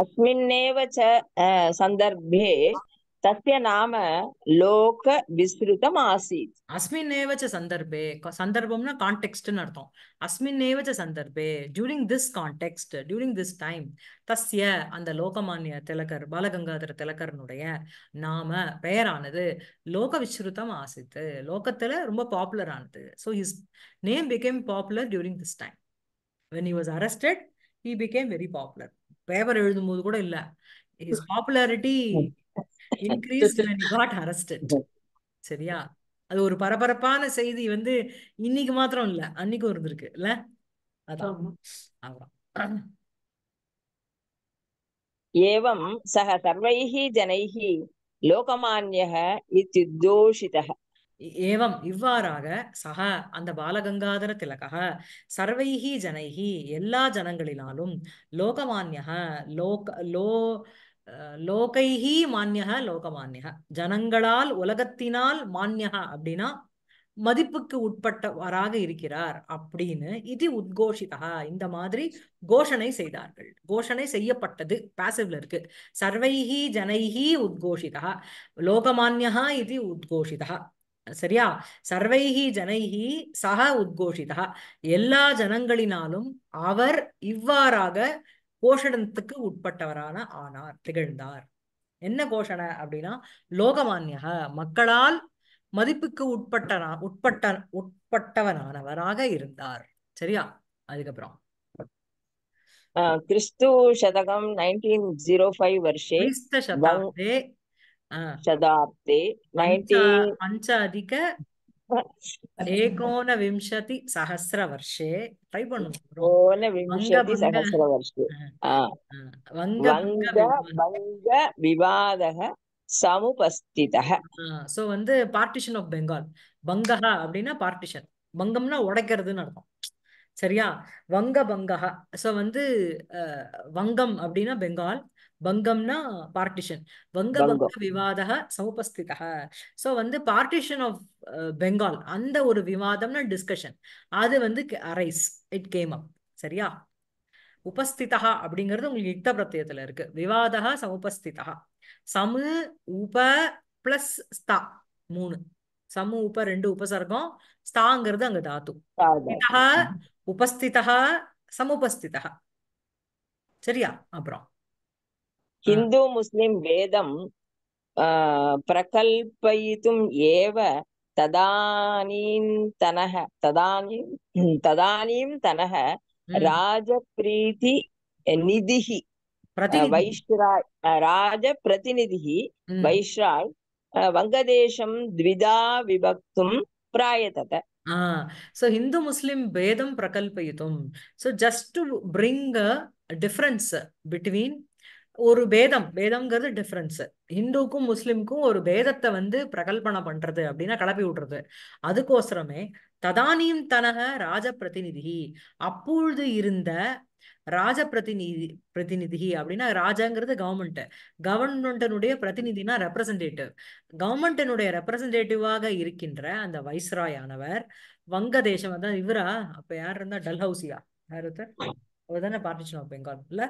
अस्मिन्नेव च तस्य नाम लोक विस्तृतम् आसीत् अस्मिन् एव च सन्दर्भे सन्दर्भं न काण्टेक्स्ट् अर्थम् अस्मिन् एव च सन्दर्भे ड्यूरिङ्ग् दिस् திஸ் டைம் தஸ்ய அந்த லோகமானிய திலகர் பாலகங்காதர திலகரனுடைய நாம பெயரானது லோக விஸ்ருதம் ஆசித்து லோகத்துல ரொம்ப பாப்புலர் ஆனது so his name became popular this time when he was arrested he became very popular paper எழுதும் போது கூட இல்லை his popularity increase got arrested சரியா அது ஒரு பரபரப்பான செய்தி வந்து இன்னைக்கு மாத்திரம் இல்ல அன்னைக்கும் இருந்திருக்கு இல்ல ஏவம் சக ஏவம் இவ்வாறாக சக அந்த பாலகங்காதர திலகக சர்வைஹி ஜனைஹி எல்லா ஜனங்களினாலும் லோகமானியக லோக லோ லோகைஹி மான்யக லோகமான்யக ஜனங்களால் உலகத்தினால் மான்யக அப்படின்னா மதிப்புக்கு உட்பட்டவராக இருக்கிறார் அப்படின்னு இது உத்கோஷிதா இந்த மாதிரி கோஷனை செய்தார்கள் கோஷனை செய்யப்பட்டது பேசிவ்ல இருக்கு சர்வைஹி ஜனைஹி உத்கோஷிதா லோகமான்யா இது உத்கோஷிதா சரியா சர்வைஹி ஜனைஹி சக உத்கோஷிதா எல்லா ஜனங்களினாலும் அவர் இவ்வாறாக கோஷணத்துக்கு உட்பட்டவரான ஆனார் திகழ்ந்தார் என்ன கோஷண அப்படின்னா லோகமான்யக மக்களால் மதிப்புக்கு உட்பட்ட உட்பட்ட உட்பட்டவனானவராக இருந்தார் சரியா அதுக்கப்புறம் கிறிஸ்து சதகம் நைன்டீன் ஜீரோ ஃபைவ் வருஷே கிறிஸ்த சதாப்தே சதாப்தே பஞ்ச அதிக एकोनविंशति सहस्रवर्षे ट्रै एकोनविंशति सहस्रवर्षे वङ्गविवादः சோ வந்து பார்ட்டிஷன் ஆஃப் பெங்கால் பங்கஹா அப்படின்னா பார்ட்டிஷன் பங்கம்னா உடைக்கிறதுன்னு அர்த்தம் சரியா வங்க பங்கஹா சோ வந்து வங்கம் அப்படின்னா பெங்கால் பங்கம்னா பார்ட்டிஷன் வங்க பங்க விவாதக சமுபஸ்திதா சோ வந்து பார்ட்டிஷன் ஆஃப் பெங்கால் அந்த ஒரு விவாதம்னா டிஸ்கஷன் அது வந்து அரைஸ் இட் கேம் அப் சரியா உபஸ்திதா அப்படிங்கிறது உங்களுக்கு யுத்த பிரத்தியத்துல இருக்கு விவாதா சமுபஸ்திதா சமு உப பிளஸ் ஸ்தா மூணு சமு உப ரெண்டு உபசர்க்கம் ஸ்தாங்கிறது அங்க தாத்து உபஸ்திதா சமுபஸ்திதா சரியா அப்புறம் హిందూ ముస్లిం భేదం ప్రకల్పయితుం ఏవ తదానీంతనః తదానీం తదానీంతనः రాజప్రీతి నిధిః వైశ్రాయ్ రాజప్రతినిధిः వైశ్రాయ్ வங்கதேசம் द्विधा विभक्तुं प्रायतत so hindu muslim bedam prakalpayitum so just to bring a difference between ஒரு பேதம் பேதம்ங்கிறது டிஃப்ரென்ஸ் ஹிந்துக்கும் முஸ்லிம்க்கும் ஒரு பேதத்தை வந்து பிரகல்பனை பண்றது அப்படின்னா கலப்பி விடுறது அதுக்கோசரமே ததானியும் தனக ராஜ பிரதிநிதி அப்பொழுது இருந்த ராஜ பிரதிநிதி பிரதிநிதி அப்படின்னா ராஜாங்கிறது கவர்மெண்ட் கவர்மெண்டனுடைய பிரதிநிதினா ரெப்ரசன்டேட்டிவ் கவர்மெண்டனுடைய ரெப்ரசன்டேட்டிவாக இருக்கின்ற அந்த வைஸ்ராய் ஆனவர் வங்கதேசம் தான் இவரா அப்ப யார் இருந்தா டல்ஹவுசியா யார் ஒருத்தர் அவர் தானே பார்ட்டிஷன் ஆஃப் பெங்கால் இல்லை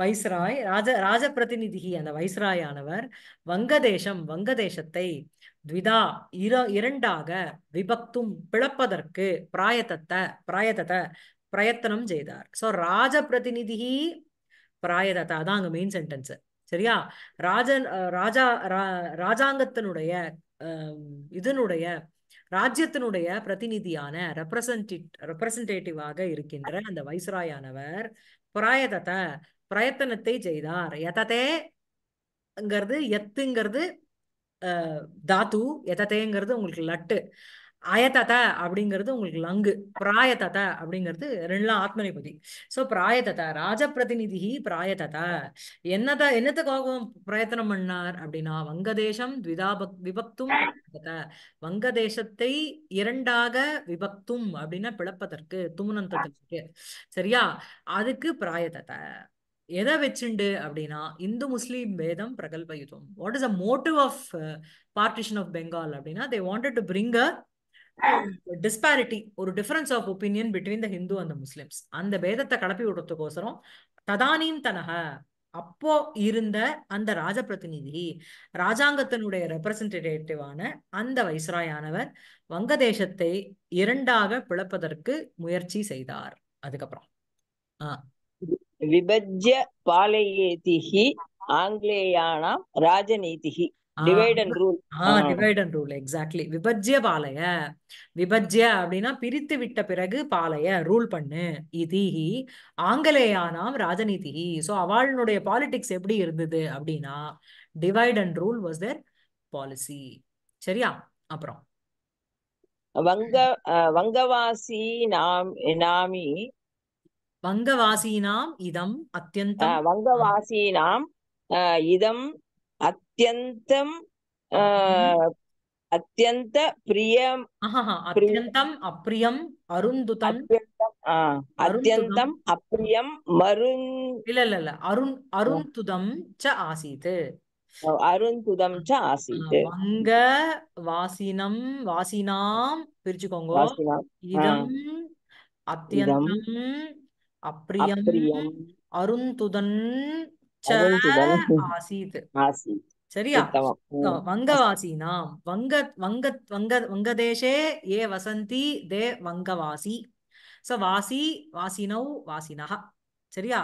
வைஸ்ராய் ராஜ ராஜ பிரதிநிதி அந்த வைஸ்ராயானவர் வங்கதேசம் வங்கதேசத்தை த்விதா இர இரண்டாக விபக்தும் பிளப்பதற்கு பிராயத்தத்தை பிராயத்தத்தை பிரயத்தனம் செய்தார் ஸோ ராஜ பிரதிநிதி பிராயதத்தை அதான் அங்கே மெயின் சென்டென்ஸு சரியா ராஜன் ராஜா ராஜாங்கத்தினுடைய இதனுடைய ராஜ்யத்தினுடைய பிரதிநிதியான ரெப்ரசன்டி ரெப்ரசன்டேட்டிவாக இருக்கின்ற அந்த வைஸ்ராயானவர் பிராயதத்தை பிரயத்தனத்தை செய்தார் எதத்தேங்கிறது எத்துங்கிறது தாத்து எததேங்கிறது உங்களுக்கு லட்டு அயதத அப்படிங்கிறது உங்களுக்கு லங்கு பிராயதத அப்படிங்கிறது ரெண்டுலாம் ஆத்மநிபதி சோ ராஜ பிரதிநிதி பிராயதத என்னத என்னத்துக்காக பிரயத்தனம் பண்ணார் அப்படின்னா வங்கதேசம் த்விதாபக் விபக்தும் வங்கதேசத்தை இரண்டாக விபக்தும் அப்படின்னா பிளப்பதற்கு துமுனந்தத்திற்கு சரியா அதுக்கு பிராயதத எதை வச்சுண்டு அப்படின்னா இந்து முஸ்லீம் வேதம் பிரகல்பயுதம் what is a motive of partition of Bengal அப்படின்னா they wanted to bring a disparity ஒரு difference of opinion between the Hindu அந்த முஸ்லிம்ஸ் அந்த பேதத்தை கடப்பி விடுறதுக்கோசரம் ததானீம் தனக அப்போ இருந்த அந்த ராஜ பிரதிநிதி ராஜாங்கத்தினுடைய ரெப்ரசன்டேட்டிவான அந்த வைஸ்ராயானவர் வங்கதேசத்தை இரண்டாக பிளப்பதற்கு முயற்சி செய்தார் அதுக்கப்புறம் விபஜ்ய பாலயேதிகி ஆங்கிலேயானாம் ராஜநீதிகி divide rule divide and rule exactly விபஜ்ய பாலய விபஜ்ய அப்படின்னா பிரித்து விட்ட பிறகு பாலய ரூல் பண்ணு இதிஹி ஆங்கிலேயானாம் ராஜநீதிஹி சோ அவளுடைய பாலிடிக்ஸ் எப்படி இருந்தது அப்படின்னா divide and rule was their policy சரியா அப்புறம் வங்க வங்கவாசி நாம் நாமி வங்கவாசீனாம் இதம் அத்தியந்தம் வங்கவாசீனாம் இதம் అత్యంతం అత్యంత ప్రియం అత్యంతం అప్రియం అరుందుతం అత్యంతం అప్రియం మరున్ இல்ல இல்ல இல்ல அருண் அருந்துதம் ச ஆசீத் அருந்துதம் ச ஆசீத் வங்க வாசினம் வாசினாம் பிரிச்சுக்கோங்க இதம் அத்தியந்தம் அப்ரியம் அருந்துதன் ச ஆசீத் ஆசீத் சரியா வங்கவாசினாம் வங்க வங்க வங்க வங்கதேசே ஏ வசந்தி தே வங்கவாசி ச வாசி வாசினௌ வாசினஹ சரியா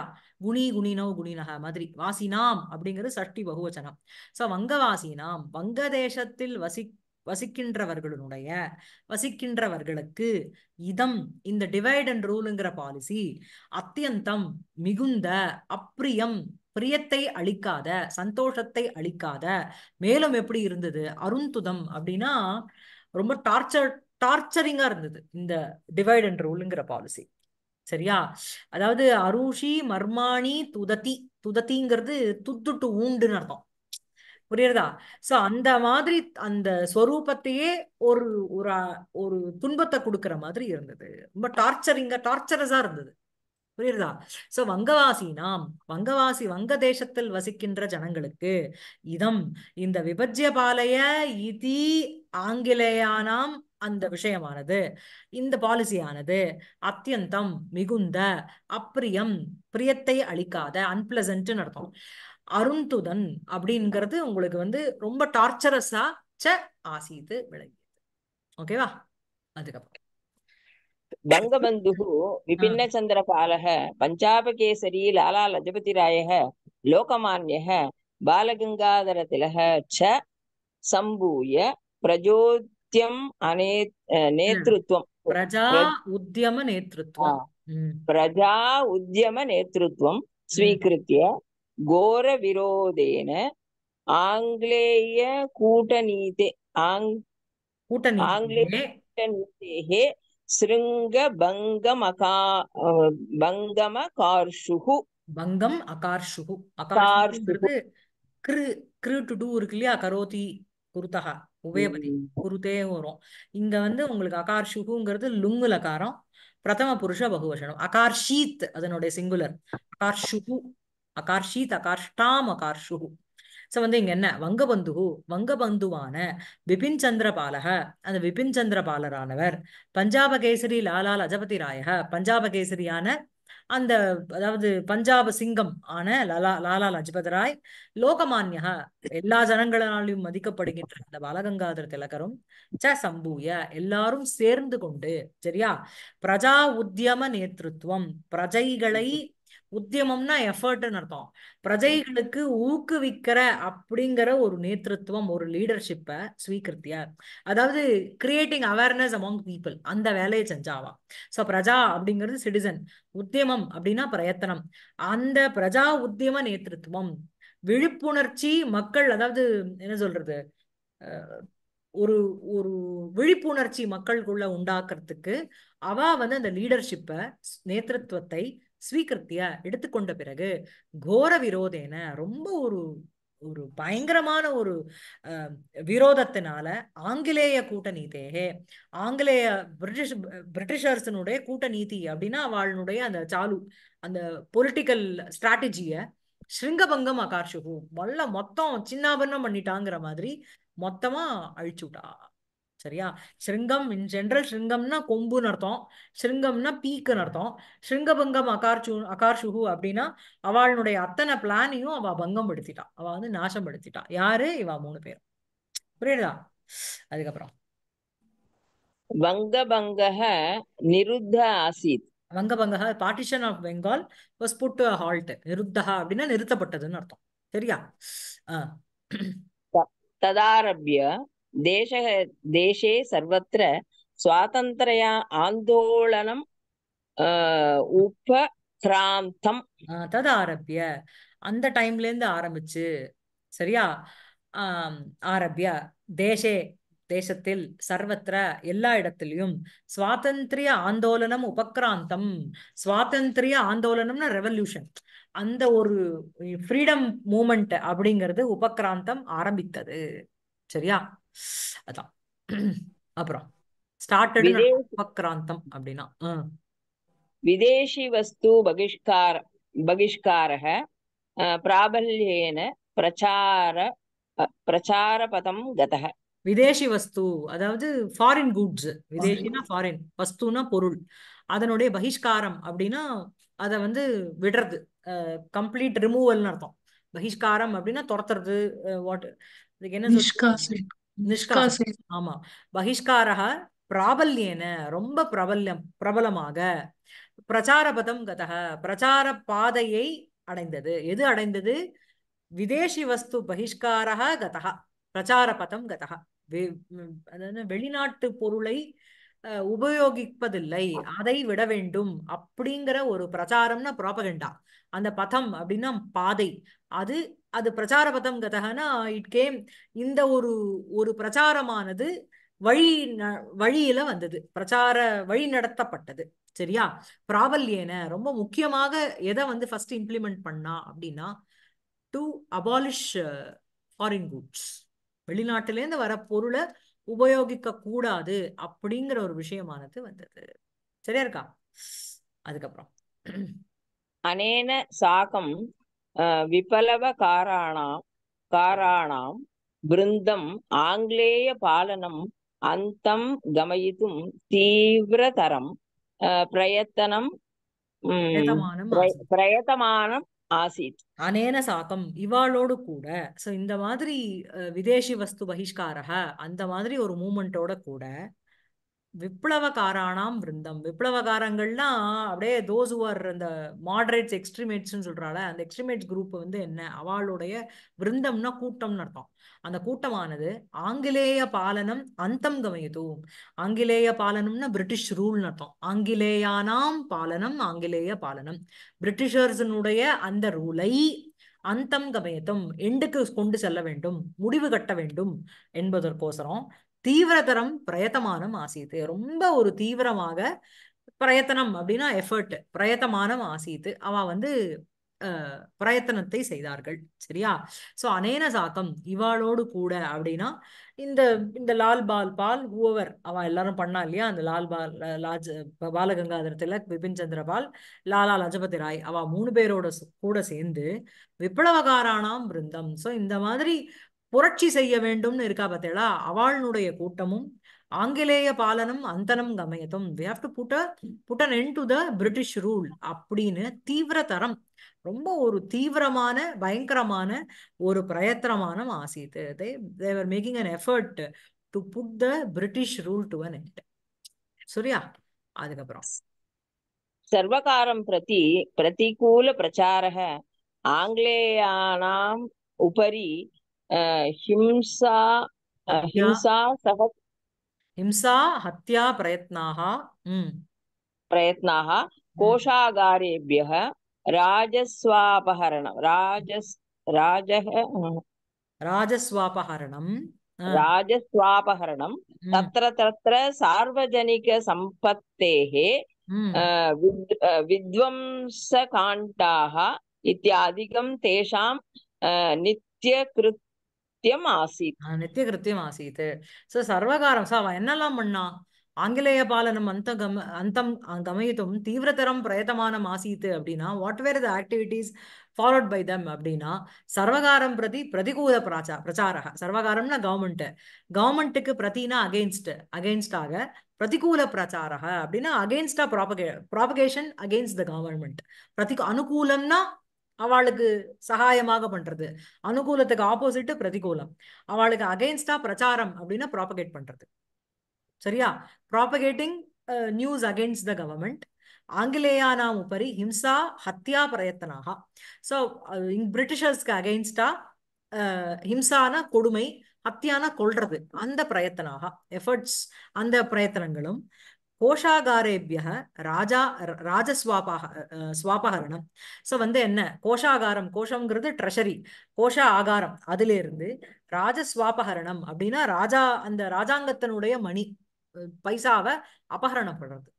குணி குணினோ குணினக மாதிரி வாசினாம் அப்படிங்கிறது சஷ்டி பகுவச்சனம் சோ வங்கவாசினாம் வங்கதேசத்தில் வசி வசிக்கின்றவர்களுடைய வசிக்கின்றவர்களுக்கு இதம் இந்த டிவைட் அண்ட் ரூலுங்கிற பாலிசி அத்தியந்தம் மிகுந்த அப்ரியம் பிரியத்தை அழிக்காத சந்தோஷத்தை அழிக்காத மேலும் எப்படி இருந்தது அருந்துதம் அப்படின்னா ரொம்ப டார்ச்சர் டார்ச்சரிங்கா இருந்தது இந்த டிவைட் அண்ட் ரூலுங்கிற பாலிசி சரியா அதாவது அருஷி மர்மாணி துதத்தி துதத்திங்கிறது துத்துட்டு ஊண்டுன்னு அர்த்தம் புரியுறதா சோ அந்த மாதிரி அந்த ஸ்வரூபத்தையே ஒரு ஒரு துன்பத்தை கொடுக்கற மாதிரி இருந்தது ரொம்ப டார்ச்சரிங்கா டார்ச்சரஸா இருந்தது புரியுறதா சோ வங்கவாசி நாம் வங்கவாசி வங்க தேசத்தில் வசிக்கின்ற ஜனங்களுக்கு இதம் இந்த விபஜ்ய பாலைய இதி ஆங்கிலேயானாம் அந்த விஷயமானது இந்த பாலிசியானது அத்தியந்தம் மிகுந்த அப்பிரியம் பிரியத்தை அளிக்காத அன்பிளசன்ட் நடத்தும் அருந்துதன் அப்படிங்கிறது உங்களுக்கு வந்து ரொம்ப டார்ச்சரஸா ச ஆசீது விளங்கியது ஓகேவா அதுக்கப்புறம் பங்கபந்துः विभिन्नचन्द्रपालः पञ्चापकेसरी लाला लजपतिरायः लोकमान्यः बालगङ्गाधरतिलः च सम्भूय प्रचोद्यम् अने नेतृत्वं प्रजा उद्यम नेतृत्वं प्रजा उद्यम नेतृत्वं स्वीकृत्य घोरविरोधेन आङ्ग्लेय कूटनीते आङ्ग् कूटनीतेः சிருங்க பங்கம் அகா பங்கம கார்ஷுகு பங்கம் அகார்ஷுகு அகார்ஷுங்கிறது கிரு கிரு டு டூ இருக்கு இல்லையா கரோதி குருத்தகா உபயபதி குருத்தே வரும் இங்க வந்து உங்களுக்கு அகார்ஷுகுங்கிறது லுங்கு லகாரம் பிரதம புருஷ பகுவசனம் அகார்ஷீத் அதனுடைய சிங்குலர் அகார்ஷுகு அகார்ஷீத் அகார்ஷ்டாம் அகார்ஷுகு ஸோ வந்து இங்க என்ன வங்கபந்து வங்கபந்துவான விபின் சந்திரபாலக அந்த விபின் சந்திரபாலரானவர் பஞ்சாப கேசரி லாலா லஜபதி ராயக பஞ்சாபகேசரியான அந்த அதாவது பஞ்சாப சிங்கம் ஆன லாலா லாலா லஜபதி ராய் லோகமான்யா எல்லா ஜனங்களாலையும் மதிக்கப்படுகின்ற அந்த பாலகங்காதர் திலகரும் ச சம்பூய எல்லாரும் சேர்ந்து கொண்டு சரியா பிரஜா உத்தியம நேतृत्वம் பிரஜைகளை உத்தியமம்னா எஃபர்ட்னு அர்த்தம் பிரஜைகளுக்கு ஊக்குவிக்கிற அப்படிங்கிற ஒரு நேத்திருவம் ஒரு லீடர்ஷிப்பை ஸ்வீகிருத்தியார் அதாவது கிரியேட்டிங் அவேர்னஸ் அமாங் பீப்புள் அந்த வேலையை செஞ்சாவா ஸோ பிரஜா அப்படிங்கிறது சிட்டிசன் உத்தியமம் அப்படின்னா பிரயத்தனம் அந்த பிரஜா உத்தியம நேத்திருவம் விழிப்புணர்ச்சி மக்கள் அதாவது என்ன சொல்றது ஒரு ஒரு விழிப்புணர்ச்சி மக்களுக்குள்ள உண்டாக்குறதுக்கு அவ வந்து அந்த லீடர்ஷிப்பை நேத்திருவத்தை ஸ்வீகிருத்தியா எடுத்துக்கொண்ட பிறகு கோர விரோதேன ரொம்ப ஒரு ஒரு பயங்கரமான ஒரு விரோதத்தினால ஆங்கிலேய கூட்டணீதேகே ஆங்கிலேய பிரிட்டிஷ் பிரிட்டிஷர்ஸினுடைய கூட்டநீதி அப்படின்னா அவளுடைய அந்த சாலு அந்த பொலிட்டிக்கல் ஸ்ட்ராட்டஜிய ஸ்ருங்கபங்கம் அகார்ஷுகு வல்ல மொத்தம் சின்னாபன்னம் பண்ணிட்டாங்கிற மாதிரி மொத்தமா விட்டா சரியா ஸ்ருங்கம் இன் ஜென்ரல் ஸ்ருங்கம்னா கொம்புன்னு அர்த்தம் ஸ்ருங்கம்னா பீக்குன்னு அர்த்தம் ஸ்ருங்கபங்கம் அகார்ச்சு அகார்ஷுகு அப்படின்னா அவளுடைய அத்தனை பிளானையும் அவ பங்கம் படுத்திட்டான் அவள் வந்து நாசம் படுத்திட்டான் யாரு இவா மூணு பேரும் புரியுதா அதுக்கப்புறம் வங்கபங்கக நிருத்த ஆசித் வங்கபங்க partition of Bengal was halt நிருத்தா அப்படின்னா நிறுத்தப்பட்டதுன்னு அர்த்தம் சரியா ததாரபிய தேச சர்வத்திர சுவாதந்திரயா सर्वत्र स्वातन्त्रय आन्दोलनम् கிராந்தம் ததாரப்பிய அந்த டைம்ல இருந்து ஆரம்பிச்சு சரியா ஆரம்பிய தேசே தேசத்தில் சர்வத்திர எல்லா இடத்திலையும் சுவாதந்திரிய ஆந்தோலனம் உபக்ராந்தம் சுவாதந்திரிய ஆந்தோலனம்னா ரெவல்யூஷன் அந்த ஒரு ஃப்ரீடம் மூமெண்ட் அப்படிங்கிறது உபக்ராந்தம் ஆரம்பித்தது சரியா அதான் அப்புறம் ஸ்டார்டட் விதேசி வஸ்து பகிஷ்கார பகிஷ்காரக பிராபல்யேன பிரச்சார பிரச்சாரபதம் கதக விதேசி வஸ்து அதாவது ஃபாரின் குட்ஸ் விதேசினா ஃபாரின் வஸ்துனா பொருள் அதனுடைய பகிஷ்காரம் அப்படின்னா அதை வந்து விடுறது கம்ப்ளீட் ரிமூவல்னு அர்த்தம் பகிஷ்காரம் அப்படின்னா துரத்துறது வாட் என்ன நிஷ்காசனம் ஆமா பகிஷ்காரா பிராபல்யன ரொம்ப பிரபல்யம் பிரபலமாக பிரச்சாரபதம் கதக பிரச்சார பாதையை அடைந்தது எது அடைந்தது விதேசி வஸ்து பகிஷ்காரா கதக பிரச்சார பதம் கதகா அதாவது வெளிநாட்டு பொருளை உபயோகிப்பதில்லை அதை விட வேண்டும் அப்படிங்கிற ஒரு பிரச்சாரம்னா புரோபகண்டா அந்த பதம் அப்படின்னா பாதை அது அது பிரச்சாரபதம் கதகனா இட் கேம் இந்த ஒரு ஒரு பிரச்சாரமானது வழி வழியில வந்தது பிரச்சார வழி நடத்தப்பட்டது சரியா பிராபல்யன ரொம்ப முக்கியமாக எதை வந்து ஃபர்ஸ்ட் இம்ப்ளிமெண்ட் பண்ணா அப்படின்னா to abolish foreign uh, goods வெளிநாட்டிலேருந்து வர பொருளை உபயோகிக்க கூடாது அப்படிங்கிற ஒரு விஷயமானது வந்தது சரியா இருக்கா அதுக்கப்புறம் அனேன சாகம் விபலவ காராணாம் காராணாம் பிருந்தம் ஆங்கிலேய பாலனம் அந்தம் తీవ్రతరం தீவிர தரம் ஆசித் அனேன சாக்கம் இவாளோடு கூட இந்த மாதிரி விதேசி வஸ்து பகிஷ்காரக அந்த மாதிரி ஒரு மூமெண்ட்டோட கூட விப்ளவகாரானாம் விருந்தம் விப்ளவகாரங்கள்லாம் அப்படியே தோஸ் ஆர் அந்த மாடரேட்ஸ் எக்ஸ்ட்ரீமேட்ஸ்னு சொல்கிறாள் அந்த எக்ஸ்ட்ரீமேட்ஸ் குரூப் வந்து என்ன அவளுடைய விருந்தம்னா கூட்டம்னு அர்த்தம் அந்த கூட்டமானது ஆங்கிலேய பாலனம் அந்தம் கமயதும் ஆங்கிலேய பாலனம்னா பிரிட்டிஷ் ரூல்னு அர்த்தம் ஆங்கிலேயானாம் பாலனம் ஆங்கிலேய பாலனம் பிரிட்டிஷர்ஸினுடைய அந்த ரூலை அந்தம் கமயத்தும் எண்டுக்கு கொண்டு செல்ல வேண்டும் முடிவு கட்ட வேண்டும் என்பதற்கோசரம் தீவிரதரம் பிரயத்தமானம் ஆசீத்து ரொம்ப ஒரு தீவிரமாக பிரயத்தனம் அப்படின்னா எஃபர்ட் பிரயத்தமானம் ஆசீத்து அவ வந்து பிரயத்தனத்தை செய்தார்கள் சரியா சோ அனேன சாக்கம் இவாளோடு கூட அப்படின்னா இந்த இந்த லால் பால் பால் ஓவர் அவ எல்லாரும் பண்ணா இல்லையா அந்த லால் பால் லாஜ் பாலகங்காதர திலக் பிபின் சந்திரபால் லாலா லஜபதி ராய் அவ மூணு பேரோட கூட சேர்ந்து விப்ளவகாரானாம் பிருந்தம் சோ இந்த மாதிரி புரட்சி செய்ய வேண்டும்னு இருக்கா பார்த்தீங்களா அவாளுடைய கூட்டமும் ஆங்கிலேய பாலனம் அந்தனம் கமயத்தும் to put a put an end the British rule அப்படின்னு தீவிர தரம் ரொம்ப ஒரு தீவிரமான பயங்கரமான ஒரு பிரயத்தனமான ஆசித்து they were making an effort to put the British rule to an end சரியா அதுக்கப்புறம் சர்வகாரம் பிரதி பிரதிகூல பிரச்சாரக ஆங்கிலேயானாம் உபரி हिंसा हिंसा सह हिंसा हत्या प्रयत्नाः प्रयत्नाः कोषागारेभ्यः राजस्वापहरणं राजस् राजः राजस्वापहरणं राजस्वापहरणं तत्र तत्र सार्वजनिकसम्पत्तेः इत्यादिकं तेषां नित्यकृत् கிருத்தியம் ஆசீத் நித்திய கிருத்தியம் ஆசீத் சோ சர்வகாரம் சா அவன் என்னெல்லாம் பண்ணா ஆங்கிலேய பாலனம் அந்த கம அந்தம் கமயத்தும் தீவிரதரம் பிரயத்தமானம் ஆசீத் அப்படின்னா what were the activities followed by them அப்படின்னா சர்வகாரம் பிரதி பிரதிகூல பிரச்சா பிரச்சாரக சர்வகாரம்னா கவர்மெண்ட் கவர்மெண்ட்டுக்கு பிரதினா அகெயின்ஸ்ட் அகெயின்ஸ்டாக பிரதிகூல பிரச்சாரக அப்படின்னா அகெயின்ஸ்டா propaga propagation against the government பிரதி அனுகூலம்னா அவளுக்கு சகாயமாக பண்றது அனுகூலத்துக்கு ஆப்போசிட் பிரதிகூலம் அவளுக்கு அகைன்ஸ்டா பிரச்சாரம் அப்படின்னு ப்ராபகேட் பண்றது சரியா propagating news against the government ஆங்கிலேயானாம் உபரி ஹிம்சா ஹத்யா பிரயத்தனாக ஸோ பிரிட்டிஷர்ஸ்க்கு அகெயின்ஸ்டா ஹிம்சான கொடுமை ஹத்தியான கொள்றது அந்த பிரயத்தனாக எஃபர்ட்ஸ் அந்த பிரயத்தனங்களும் கோஷாகாரேபிய ராஜா ராஜஸ்வாபாக ஸ்வாபகரணம் ஸோ வந்து என்ன கோஷாகாரம் கோஷங்கிறது ட்ரெஷரி கோஷ ஆகாரம் அதிலிருந்து ராஜஸ்வாபகரணம் அப்படின்னா ராஜா அந்த ராஜாங்கத்தினுடைய மணி பைசாவை அபகரணம் பண்றது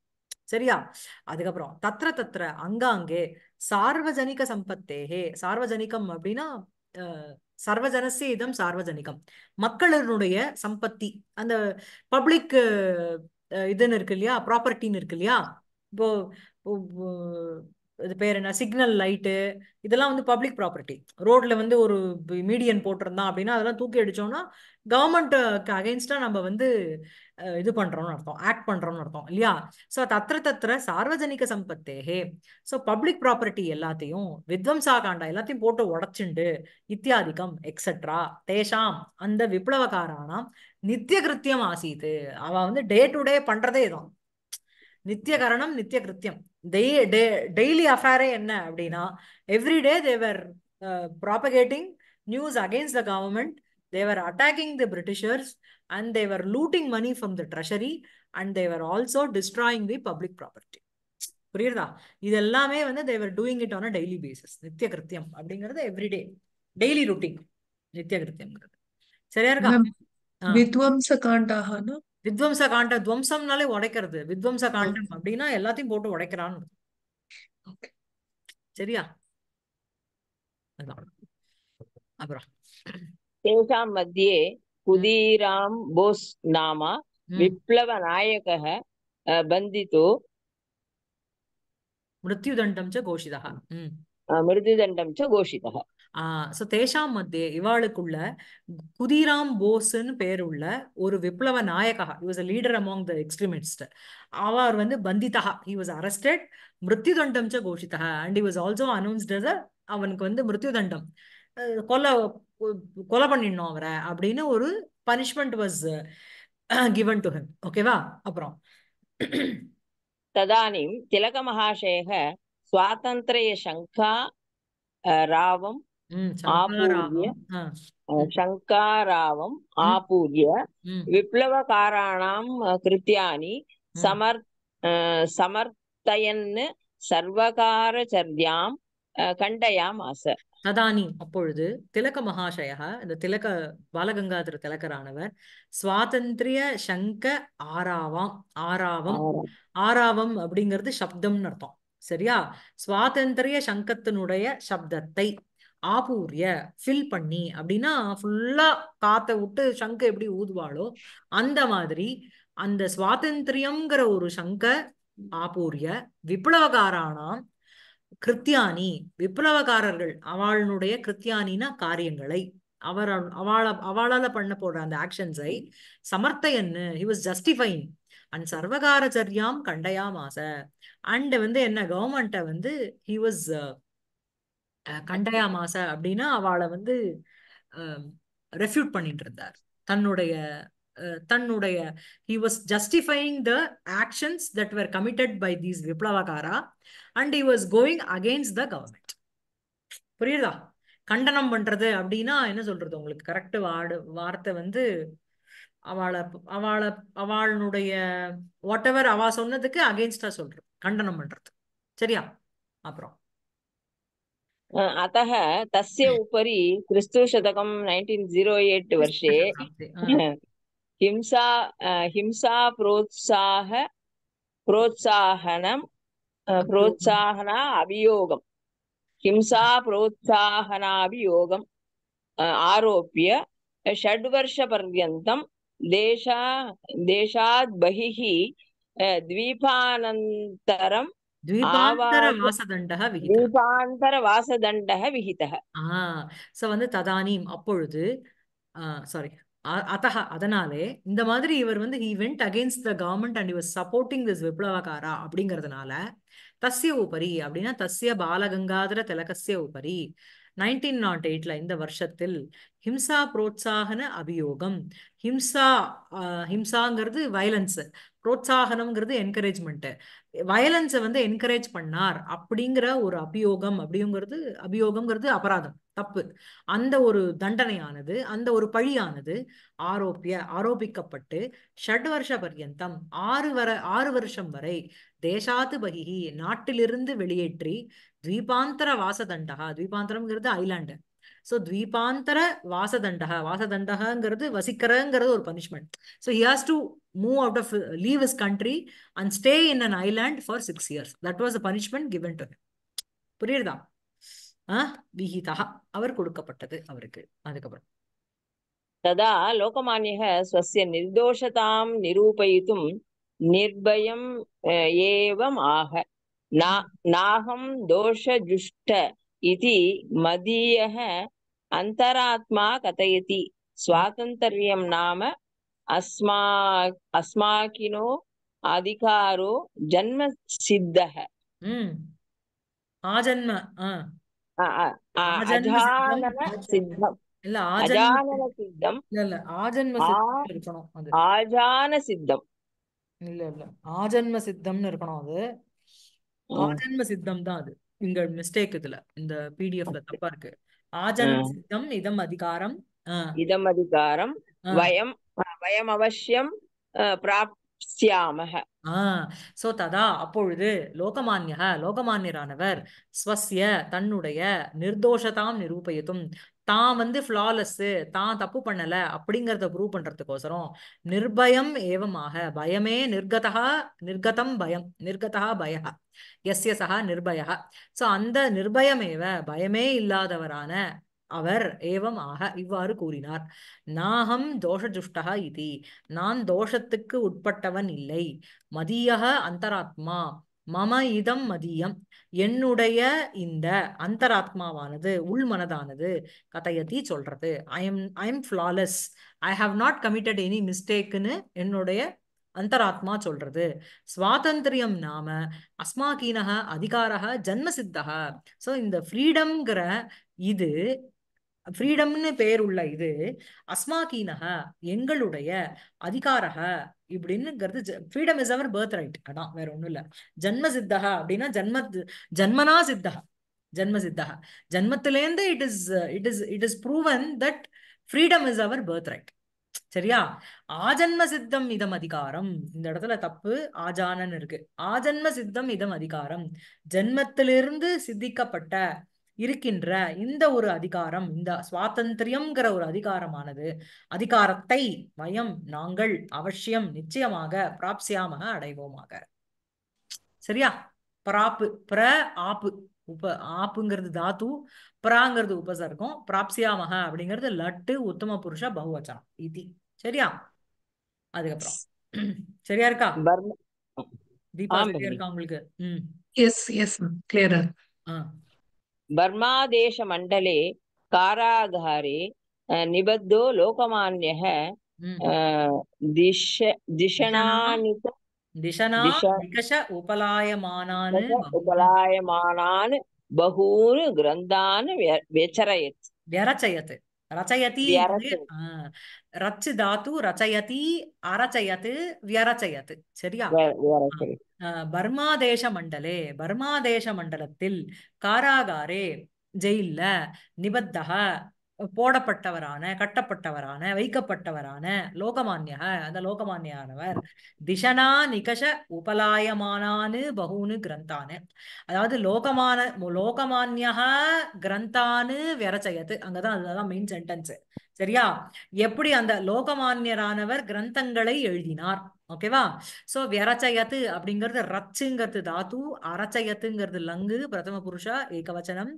சரியா அதுக்கப்புறம் தத்திர தத்திர அங்காங்கே சார்வஜனிக சம்பத்தேகே சார்வஜனிகம் அப்படின்னா சர்வஜனசிய இதம் சார்வஜனிகம் மக்களினுடைய சம்பத்தி அந்த பப்ளிக் இதுன்னு இருக்கு இல்லையா ப்ராப்பர்ட்டின்னு இருக்கு இல்லையா இப்போ இது பேர் என்ன சிக்னல் லைட்டு இதெல்லாம் வந்து பப்ளிக் ப்ராப்பர்ட்டி ரோட்ல வந்து ஒரு மீடியன் போட்டிருந்தான் அப்படின்னா அதெல்லாம் தூக்கி அடிச்சோம்னா கவர்மெண்ட்டுக்கு அகெயின்ஸ்டா நம்ம வந்து இது பண்றோம்னு அர்த்தம் ஆக்ட் பண்றோம்னு அர்த்தம் இல்லையா ஸோ தத்திர தத்திர சார்வஜனிக சம்பத்தேகே ஸோ பப்ளிக் ப்ராப்பர்ட்டி எல்லாத்தையும் வித்வம்சா காண்டா எல்லாத்தையும் போட்டு உடச்சுண்டு இத்தியாதிக்கம் எக்ஸெட்ரா தேஷாம் அந்த விப்ளவகாரானாம் நித்திய கிருத்தியம் ஆசீத்து அவ வந்து டே டு டே பண்றதே இதுதான் நித்திய கரணம் நித்திய கிருத்தியம் டெய்லி அஃபேரே என்ன அப்படின்னா everyday they were propagating news against the government they were attacking the Britishers and they were looting money from the treasury and they were also destroying the public property புரியுதா இது எல்லாமே வந்து they were doing it on a daily basis நித்திய கிருத்தியம் அப்படிங்கிறது everyday daily routing நித்திய கிருத்தியம் சரியா இருக்கா வித்வம்ச காண்டாகனா காண்ட துவம்சம்னாலே உடைக்கிறது வித்வம்ச காண்டம் அப்படின்னா எல்லாத்தையும் போட்டு உடைக்கிறான் சரியா அப்புறம் தேஷாம் மத்தியே குதீராம் போஸ் நாம விப்ளவ நாயக பந்தித்து மிருத்யுதண்டம் ச கோஷிதா மிருத்யுதண்டம் ச கோஷிதா ஸோ தேஷாம் மத்திய இவாளுக்குள்ள குதிராம் போஸ்ன்னு பேருள்ள ஒரு விப்ளவ நாயகா he was a leader among the extremist அவர் வந்து பந்திதா ஹி வாஸ் அரஸ்டட் மிருத்யு தண்டம் ச கோஷிதா and he was also announced அவனுக்கு வந்து மிருத்யு தண்டம் கொலை கொலை பண்ணிடணும் அவரை அப்படின்னு ஒரு punishment was given to him ஓகேவா அப்புறம் ததானிம் திலக மகாஷேக சுவாதந்திரிய சங்கா ராவம் ఆపూర్య శంకారావం ఆపూర్య విప్లవకారాణం కృత్యాన్ని சர்வகார సమర్థయన్ கண்டயாம் ஆச ததானி அப்பொழுது திலக மகாஷயா இந்த திலக பாலகங்காதர திலகரானவர் சுவாதந்திரிய சங்க ஆறாவாம் ஆறாவம் ஆறாவம் அப்படிங்கிறது சப்தம்னு அர்த்தம் சரியா சுவாதந்திரிய சங்கத்தினுடைய சப்தத்தை ஆபூரிய ஃபில் பண்ணி அப்படின்னா ஃபுல்லா காத்த விட்டு சங்க எப்படி ஊதுவாளோ அந்த மாதிரி அந்த சுவாதந்திரியம்ங்கிற ஒரு சங்க ஆபூரிய விப்ளவகாரானாம் கிருத்தியானி விப்ளவகாரர்கள் அவளுடைய கிருத்தியானினா காரியங்களை அவர் அவள அவளால பண்ண போடுற அந்த ஆக்ஷன்ஸை சமர்த்தையன்னு ஹி வாஸ் ஜஸ்டிஃபைங் அண்ட் சர்வகாரச்சரியாம் கண்டயாமாச அண்ட் வந்து என்ன கவர்மெண்ட்டை வந்து ஹி வாஸ் கண்டயா மாச அப்படின்னா அவளை வந்து ரெஃப்யூட் பண்ணிட்டு இருந்தார் தன்னுடைய தன்னுடைய he was justifying the actions that were committed by these விப்ளவகாரா and he was going against the government புரியுதா கண்டனம் பண்றது அப்படின்னா என்ன சொல்றது உங்களுக்கு கரெக்ட் வார்டு வார்த்தை வந்து அவளை அவளை அவளுடைய வாட் எவர் அவ சொன்னதுக்கு அகெயின்ஸ்டா சொல்றது கண்டனம் பண்றது சரியா அப்புறம் अतः तस्य हम्म. उपरि क्रिस्तुशतकं नैन्टीन् जीरो एट् वर्षे हिंसा हिंसा प्रोत्साह प्रोत्साहनं प्रोत्साहन अभियोगं हिंसा प्रोत्साहनाभियोगम् आरोप्य षड्वर्षपर्यन्तं देशा देशात् बहिः द्वीपानन्तरं द्वीपान्तरवासदण्डः विहितः द्वीपान्तरवासदण्डः அப்பொழுது சாரி அதனாலே இந்த மாதிரி இவர் வந்து he went against the government and இவர் சப்போர்ட்டிங் திஸ் விப்ளவகாரா அப்படிங்கறதுனால தஸ்ய உபரி அப்படின்னா தஸ்ய பாலகங்காதர திலகசிய உபரி நைன்டீன் நாட் எயிட்ல இந்த வருஷத்தில் ஹிம்சா புரோத்சாகன அபியோகம் ஹிம்சா ஹிம்சாங்கிறது வயலன்ஸ் புரோத்சாகனம்ங்கிறது என்கரேஜ்மெண்ட் வயலன்ஸை வந்து என்கரேஜ் பண்ணார் அப்படிங்கிற ஒரு அபியோகம் அப்படிங்கிறது அபியோகம்ங்கிறது அபராதம் தப்பு அந்த ஒரு தண்டனையானது அந்த ஒரு பழியானது ஆரோப்பிய ஆரோபிக்கப்பட்டு ஷட் வருஷ பர்யந்தம் ஆறு வர ஆறு வருஷம் வரை தேசாத்து பகி நாட்டிலிருந்து வெளியேற்றி துவீபாந்தர வாசதண்டகா துவீபாந்தரம்ங்கிறது ஐலாண்டு ஸோ த்வீபாந்தர வாசதண்டக வாசதண்டகங்கிறது வசிக்கிறங்கிறது ஒரு punishment so he has to move out of leave his country and stay in an island for six years that was a punishment given to புரியுதா விஹிதா அவர் கொடுக்கப்பட்டது அவருக்கு அதுக்கப்புறம் ததா லோகமானியக ஸ்வசிய நிர்தோஷதாம் நிரூபயித்தும் நிர்பயம் ஏவம் ஆக நாகம் தோஷ ஜுஷ்ட இது மதிய அந்தராத்மா கதையதி சுவாதந்தர்யம் நாம அஸ்மா அஸ்மாக்கினோ அதிகாரோ ஜன்ம சித்தக ஆஜன்ம சித்தம் தான் அது இங்க மிஸ்டேக் இதுல இந்த பிடிஎஃப்ல தப்பா இருக்கு ஆஜனம் இதம் அதிகாரம் இதம் அதிகாரம் வயம் வயம் அவசியம் பிராப்சியாமக சோ ததா அப்பொழுது லோகமான்யா லோகமானியரானவர் ஸ்வசிய தன்னுடைய நிர்தோஷதாம் நிரூபயத்தும் தான் வந்து ஃப்ளாலெஸ்ஸு தான் தப்பு பண்ணலை அப்படிங்கிறத ப்ரூவ் பண்ணுறதுக்கோசரம் நிர்பயம் ஏவமாக பயமே நிர்கதா நிர்கதம் பயம் நிர்கதா பயா எஸ் சகா நிர்பயா ஸோ அந்த நிர்பயமேவ பயமே இல்லாதவரான அவர் ஏவம் ஆக இவ்வாறு கூறினார் நாகம் தோஷஜுஷ்டா இது நான் தோஷத்துக்கு உட்பட்டவன் இல்லை மதியக அந்தராத்மா மம இதம் மதியம் என்னுடைய இந்த அந்தராத்மாவானது உள்மனதானது கதையத்தி சொல்றது I am I am flawless I have not committed any மிஸ்டேக்குன்னு என்னுடைய அந்தராத்மா சொல்றது சுவாதந்திரியம் நாம அஸ்மாகீனக அதிகாரக ஜன்மசித்தக ஸோ இந்த ஃப்ரீடம்ங்கிற இது ஃப்ரீடம்னு பேர் உள்ள இது அஸ்மாகீனக எங்களுடைய அதிகாரக இப்படின்னுங்கிறது freedom is our birth right அதான் வேற ஒண்ணும் இல்ல ஜன்ம சித்தகா அப்படின்னா ஜன்ம ஜன்மனா சித்தகா ஜன்ம சித்தகா ஜன்மத்திலேருந்து it is it is it is proven that freedom is our birth right சரியா ஆஜன்ம சித்தம் இதம் அதிகாரம் இந்த இடத்துல தப்பு ஆஜானன் இருக்கு ஆஜன்ம சித்தம் இதம் அதிகாரம் ஜென்மத்திலிருந்து சித்திக்கப்பட்ட இருக்கின்ற இந்த ஒரு அதிகாரம் இந்த சுவாதந்திரியம்ங்கிற ஒரு அதிகாரமானது அதிகாரத்தை வயம் நாங்கள் அவசியம் நிச்சயமாக பிராப்சியாமக அடைவோமாக சரியா பிராப்பு பிர ஆப்பு உப ஆப்புங்கிறது தாத்து பிராங்கிறது உபசர்க்கம் பிராப்சியாமக அப்படிங்கிறது லட்டு உத்தம புருஷ பகுவச்சனம் இதி சரியா அதுக்கப்புறம் சரியா இருக்கா தீபா இருக்கா உங்களுக்கு எஸ் எஸ் கிளியரா बर्मादेशमण्डले कारागारे निबद्धो लोकमान्यः दिश दिशणानित दिशनाकश उपलायमानान् उपलायमानान् बहून् ग्रन्थान् व्यचरयत् व्यरचयत् ரச்சயதி ரச்சு தாத்து ரச்சயதி அரச்சயத்து வியரச்சயத்து சரியா பர்மாதேச மண்டலே பர்மாதேச மண்டலத்தில் காராகாரே ஜெயில நிபத்தக போடப்பட்டவரான கட்டப்பட்டவரான வைக்கப்பட்டவரான லோகமான்யா அந்த லோகமானியானவர் திசனா நிகஷ உபலாயமானானு பகுனு கிரந்தானு அதாவது லோகமான லோகமான்யா கிரந்தானு விரச்சயத்து அங்கதான் அதுதான் மெயின் சென்டென்ஸ் சரியா எப்படி அந்த லோகமான்யரானவர் கிரந்தங்களை எழுதினார் ஓகேவா சோ விரச்சயத்து அப்படிங்கிறது ரச்சுங்கிறது தாத்து அரச்சயத்துங்கிறது லங்கு பிரதம புருஷா ஏகவச்சனம்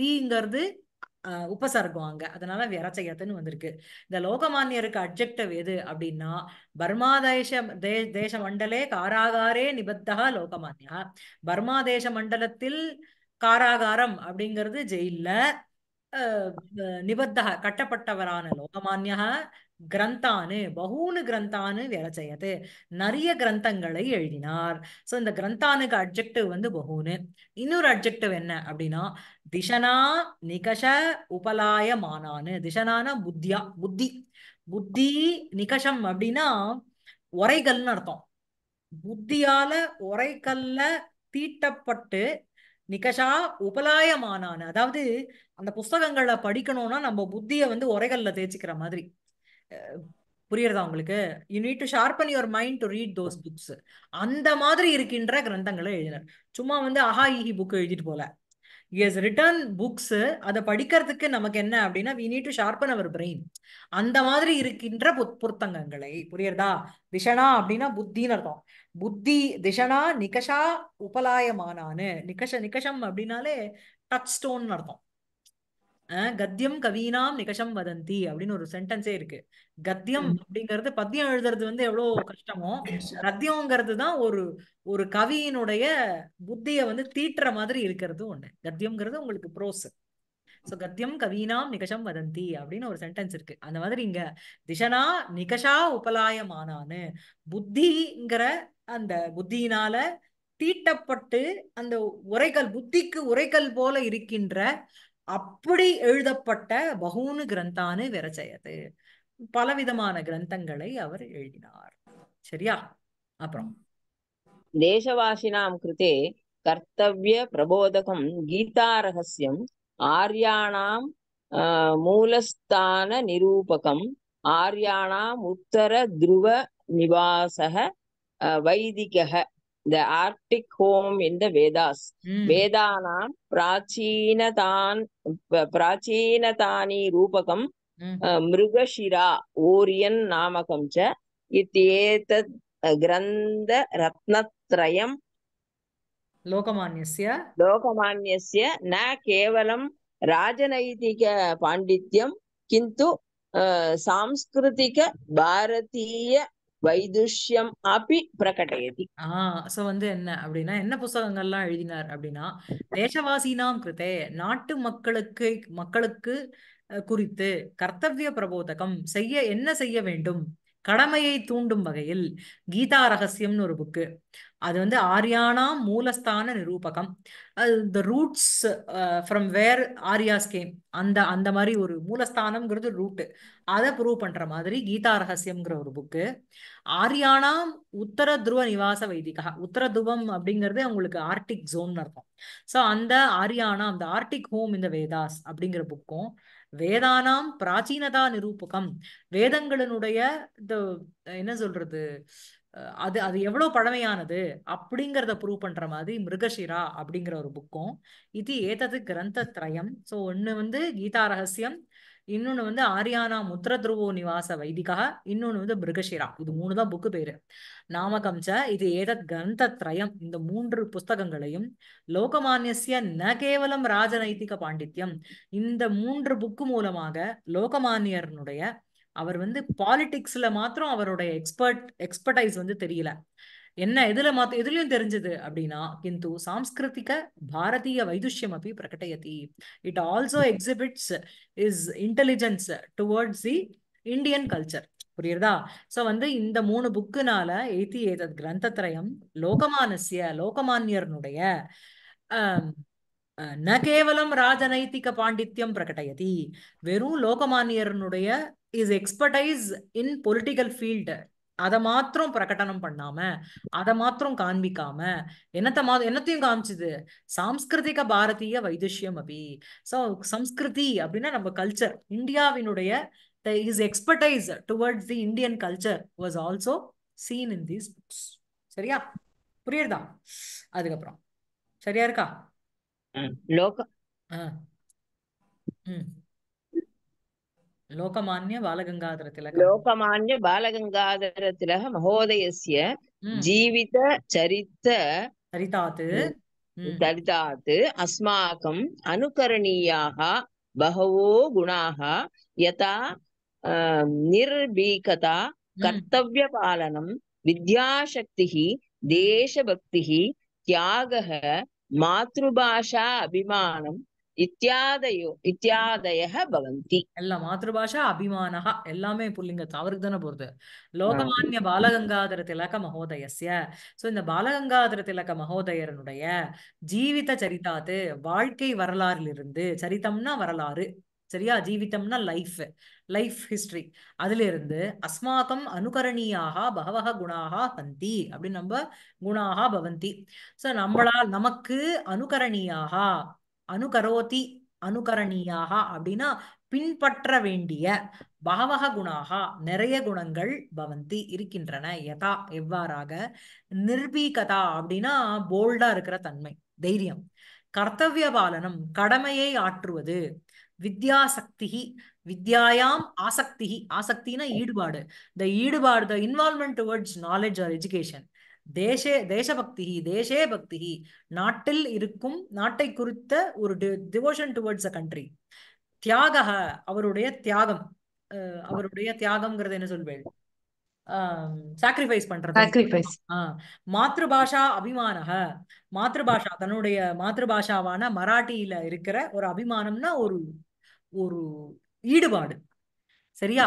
விங்கிறது உபசர்க்கம் அங்க அதனால விரச்சயத்துன்னு வந்திருக்கு இந்த லோகமானியருக்கு அப்ஜெக்டிவ் எது அப்படின்னா பர்மா தேச தேச மண்டலே காராகாரே நிபத்தா லோகமானியா பர்மா தேச மண்டலத்தில் காராகாரம் அப்படிங்கிறது ஜெயில நிபத்தக கட்டப்பட்டவரான லோகமானியா கிரந்தானு பகூனு கிரந்தானு வேலை செய்யது நிறைய கிரந்தங்களை எழுதினார் ஸோ இந்த கிரந்தானுக்கு அப்ஜெக்டிவ் வந்து பகூனு இன்னொரு அப்ஜெக்டிவ் என்ன அப்படின்னா திசனா நிகஷ உபலாயமானானு திசனான புத்தியா புத்தி புத்தி நிகஷம் அப்படின்னா உரைகள்னு அர்த்தம் புத்தியால உரைகல்ல தீட்டப்பட்டு நிகஷா உபலாயமானானு அதாவது அந்த புஸ்தகங்களை படிக்கணும்னா நம்ம புத்தியை வந்து உரைகள்ல தேய்ச்சிக்கிற மாதிரி புரியுறதா உங்களுக்கு you need to sharpen your mind to read those books அந்த மாதிரி இருக்கின்ற கிரந்தங்களை எழுதினார் சும்மா வந்து அஹா இஹி புக் எழுதிட்டு போல இஸ் ரிட்டர்ன் புக்ஸ் அதை படிக்கிறதுக்கு நமக்கு என்ன அப்படின்னா we need to sharpen our brain அந்த மாதிரி இருக்கின்ற புத் புத்தகங்களை புரியுறதா திஷனா அப்படின்னா புத்தின்னு அர்த்தம் புத்தி திஷனா நிகஷா உபலாயமானான்னு நிகஷ நிகஷம் அப்படின்னாலே டச் ஸ்டோன் அர்த்தம் கத்தியம் கவீனாம் நிகஷம் வதந்தி அப்படின்னு ஒரு சென்டென்ஸே இருக்கு கத்தியம் அப்படிங்கிறது பத்தியம் எழுதுறது வந்து எவ்வளவு கஷ்டமோ கத்தியம்ங்கிறது தான் ஒரு ஒரு கவியினுடைய புத்திய வந்து தீட்டுற மாதிரி இருக்கிறது ஒண்ணு கத்தியம்ங்கிறது உங்களுக்கு ப்ரோஸ் சோ கத்தியம் கவீனாம் நிகஷம் வதந்தி அப்படின்னு ஒரு சென்டென்ஸ் இருக்கு அந்த மாதிரி இங்க திஷனா நிகஷா உபலாயமானு புத்திங்கிற அந்த புத்தியினால தீட்டப்பட்டு அந்த உரைகள் புத்திக்கு உரைகள் போல இருக்கின்ற அப்படி எழுதப்பட்ட பகூனு கிரந்தானு விரச்சயது பலவிதமான கிரந்தங்களை அவர் எழுதினார் சரியா அப்புறம் தேசவாசினாம் கிருத்தே கர்த்தவிய பிரபோதகம் கீதா ரகசியம் ஆர்யாணாம் மூலஸ்தான நிரூபகம் ஆர்யாணாம் உத்தர துருவ நிவாசக வைதிகக the Arctic home in the Vedas வேதானாம் பிராச்சீனதான் பிராச்சீனதானி ரூபகம் மிருகஷிரா ஓரியன் நாமகம் ச இத்தேதத் கிரந்த ரத்னத்ரயம் லோகமான்யஸ்ய லோகமான்யஸ்ய ந கேவலம் ராஜநைதிக பாண்டித்யம் கிந்து சாம்ஸ்கிருதிக பாரதீய வைதுஷ்யம் அப்படி பிரகடயதி ஆஹ் சோ வந்து என்ன அப்படின்னா என்ன புஸ்தகங்கள்லாம் எழுதினார் அப்படின்னா தேசவாசினாம் கிருத்தே நாட்டு மக்களுக்கு மக்களுக்கு குறித்து கர்த்தவிய பிரபோதகம் செய்ய என்ன செய்ய வேண்டும் கடமையை தூண்டும் வகையில் கீதா ரகசியம்னு ஒரு புக்கு அது வந்து ஆரியானா மூலஸ்தான நிரூபகம் அது the roots from where Aryas came அந்த அந்த மாதிரி ஒரு மூலஸ்தானம்ங்கிறது ரூட்டு அதை ப்ரூவ் பண்ற மாதிரி கீதா ரகசியம்ங்கிற ஒரு புக்கு ஆரியானா உத்தர துருவ நிவாச வைதிகா உத்தர துருவம் அப்படிங்கிறது அவங்களுக்கு ஆர்டிக் ஜோன் இருக்கும் ஸோ அந்த ஆரியானா அந்த ஆர்டிக் ஹோம் இந்த வேதாஸ் அப்படிங்கிற புக்கும் வேதானாம் பிராச்சீனதா நிரூபகம் வேதங்களினுடைய இந்த என்ன சொல்றது அது அது எவ்வளோ பழமையானது அப்படிங்கிறத ப்ரூவ் பண்ணுற மாதிரி மிருகஷிரா அப்படிங்கிற ஒரு புக்கும் இது ஏதது கிரந்த திரயம் ஸோ ஒன்று வந்து கீதா ரகசியம் இன்னொன்று வந்து ஆரியானா முத்ர துருவோ நிவாச வைதிகா இன்னொன்று வந்து மிருகஷிரா இது மூணு தான் புக்கு பேர் நாமகம்ச இது ஏதத் கிரந்த திரயம் இந்த மூன்று புஸ்தகங்களையும் லோகமானியசிய ந கேவலம் ராஜநைதிக பாண்டித்யம் இந்த மூன்று புக்கு மூலமாக லோகமானியர்னுடைய அவர் வந்து பாலிடிக்ஸ்ல மாத்திரம் அவருடைய எக்ஸ்பர்ட் எக்ஸ்பர்டைஸ் வந்து தெரியல என்ன எதுல மாத்த எதுலயும் தெரிஞ்சது அப்படின்னா கிந்து சாம்ஸ்கிருதிக பாரதிய வைதுஷ்யம் அப்படி பிரகட்டயதி it also exhibits his intelligence towards the Indian culture புரியுறதா சோ வந்து இந்த மூணு புக்குனால எய்தி ஏதத் கிரந்தத்ரயம் லோகமானசிய லோகமானியர்னுடைய ந கேவலம் ராஜநைத்திக பாண்டித்யம் பிரகட்டயதி வெறும் லோகமானியர்னுடைய his expertise in political field அதை மாத்திரம் பிரகடனம் பண்ணாம அதை மாத்திரம் காண்பிக்காம என்னத்த மா என்னத்தையும் காமிச்சுது சாம்ஸ்கிருதிக பாரதிய வைதுஷ்யம் அபி ஸோ சம்ஸ்கிருதி அப்படின்னா நம்ம கல்ச்சர் இந்தியாவினுடைய his expertise towards the Indian culture was also seen in these books சரியா புரியுறதா அதுக்கப்புறம் சரியா இருக்கா லோக ஆ ம் लोकमान्य बालगङ्गाधर तिलक लोकमान्य बालगङ्गाधर तिलक महोदयस्य जीवित चरित चरितात् चरितात् अस्माकम् अनुकरणीयाः बहवो गुणाः यथा निर्भीकता कर्तव्यपालनं विद्याशक्तिः देशभक्तिः त्यागः मातृभाषा अभिमानं இத்தியாதயோ இத்தியாதய பவந்தி எல்லாம் மாதபாஷா அபிமானஹா எல்லாமே புல்லிங்க அவருக்கு தானே பொறுத்து லோகமானிய பாலகங்காதர திலக சோ இந்த பாலகங்காதர திலக மகோதயரனுடைய ஜீவித சரிதாத்து வாழ்க்கை வரலாறிலிருந்து சரித்தம்னா வரலாறு சரியா ஜீவிதம்னா லைஃப் லைஃப் ஹிஸ்டரி அதுல இருந்து அஸ்மாக்கம் அனுகரணியாக பகவக குணாக பந்தி அப்படின்னு நம்ம குணாக பவந்தி சோ நம்மளால் நமக்கு அனுகரணியாக அனுகரோதி அனுகரணியாக அப்படின்னா பின்பற்ற வேண்டிய பகவக குணாக நிறைய குணங்கள் பவந்தி இருக்கின்றன யதா எவ்வாறாக நிர்பீகதா அப்படின்னா போல்டா இருக்கிற தன்மை தைரியம் கர்த்தவிய பாலனம் கடமையை ஆற்றுவது வித்யாசக்தி வித்யாயாம் ஆசக்தி ஆசக்தினா ஈடுபாடு த ஈடுபாடு the involvement towards knowledge or education தேசே தேசபக்தி தேசே பக்தி நாட்டில் இருக்கும் நாட்டை குறித்த ஒரு டிவோஷன் டுவர்ட்ஸ் அ கண்ட்ரி தியாக அவருடைய தியாகம் அவருடைய தியாகம்ங்கிறது என்ன சொல்வேன் சாக்ரிஃபைஸ் பண்றது மாத்ருபாஷா அபிமானக மாத்ருபாஷா தன்னுடைய மாத்ருபாஷாவான மராட்டியில இருக்கிற ஒரு அபிமானம்னா ஒரு ஒரு ஈடுபாடு சரியா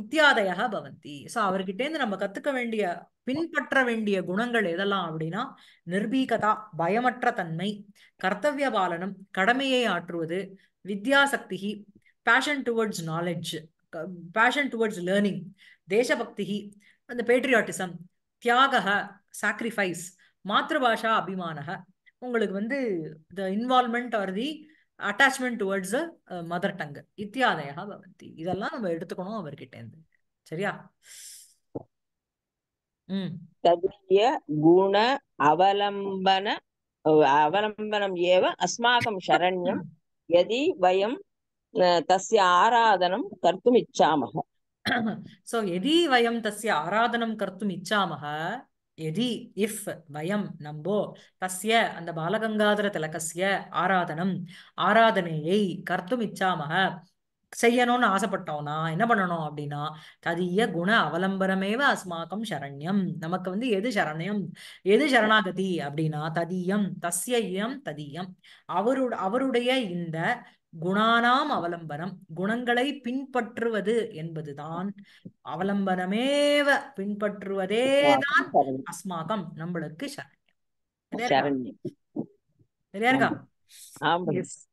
இத்தியாதையாக பவந்தி சோ அவர்கிட்டேருந்து நம்ம கத்துக்க வேண்டிய பின்பற்ற வேண்டிய குணங்கள் எதெல்லாம் அப்படின்னா நிர்பீகதா பயமற்ற தன்மை கர்த்தவிய பாலனம் கடமையை ஆற்றுவது வித்யாசக்தி passion towards knowledge passion towards learning தேசபக்தி அந்த பேட்ரியாட்டிசம் தியாக சாக்ரிஃபைஸ் மாத்ருபாஷா அபிமான உங்களுக்கு வந்து the involvement or the attachment towards mother tongue இத்தியாதையாக பவந்தி இதெல்லாம் நம்ம எடுத்துக்கணும் அவர்கிட்ட இருந்து சரியா உம் தவிய குண அவலம்பன அவலம்பனம் ஏவ அஸ்மாகம் சரண்யம் எதி வயம் தஸ்ய ஆராதனம் கர்த்தும் இச்சாமக சோ எதி வயம் தஸ்ய ஆராதனம் கர்த்தும் இச்சாமக எதி இஃப் வயம் நம்போ தஸ்ய அந்த பாலகங்காதர திலகசிய ஆராதனம் ஆராதனையை கர்த்தும் இச்சாமக செய்யணும்னு ஆசைப்பட்டோம்னா என்ன பண்ணணும் அப்படின்னா ததிய குண அவலம்பரமேவ அஸ்மாக்கம் சரண்யம் நமக்கு வந்து எது சரணயம் எது சரணாகதி அப்படின்னா ததியம் தஸ்யம் ததியம் அவரு அவருடைய இந்த குணானாம் அவலம்பனம் குணங்களை பின்பற்றுவது என்பதுதான் அவலம்பனமேவ பின்பற்றுவதே தான் அஸ்மாகம் நம்மளுக்கு சரண்யம் சரியா இருக்கா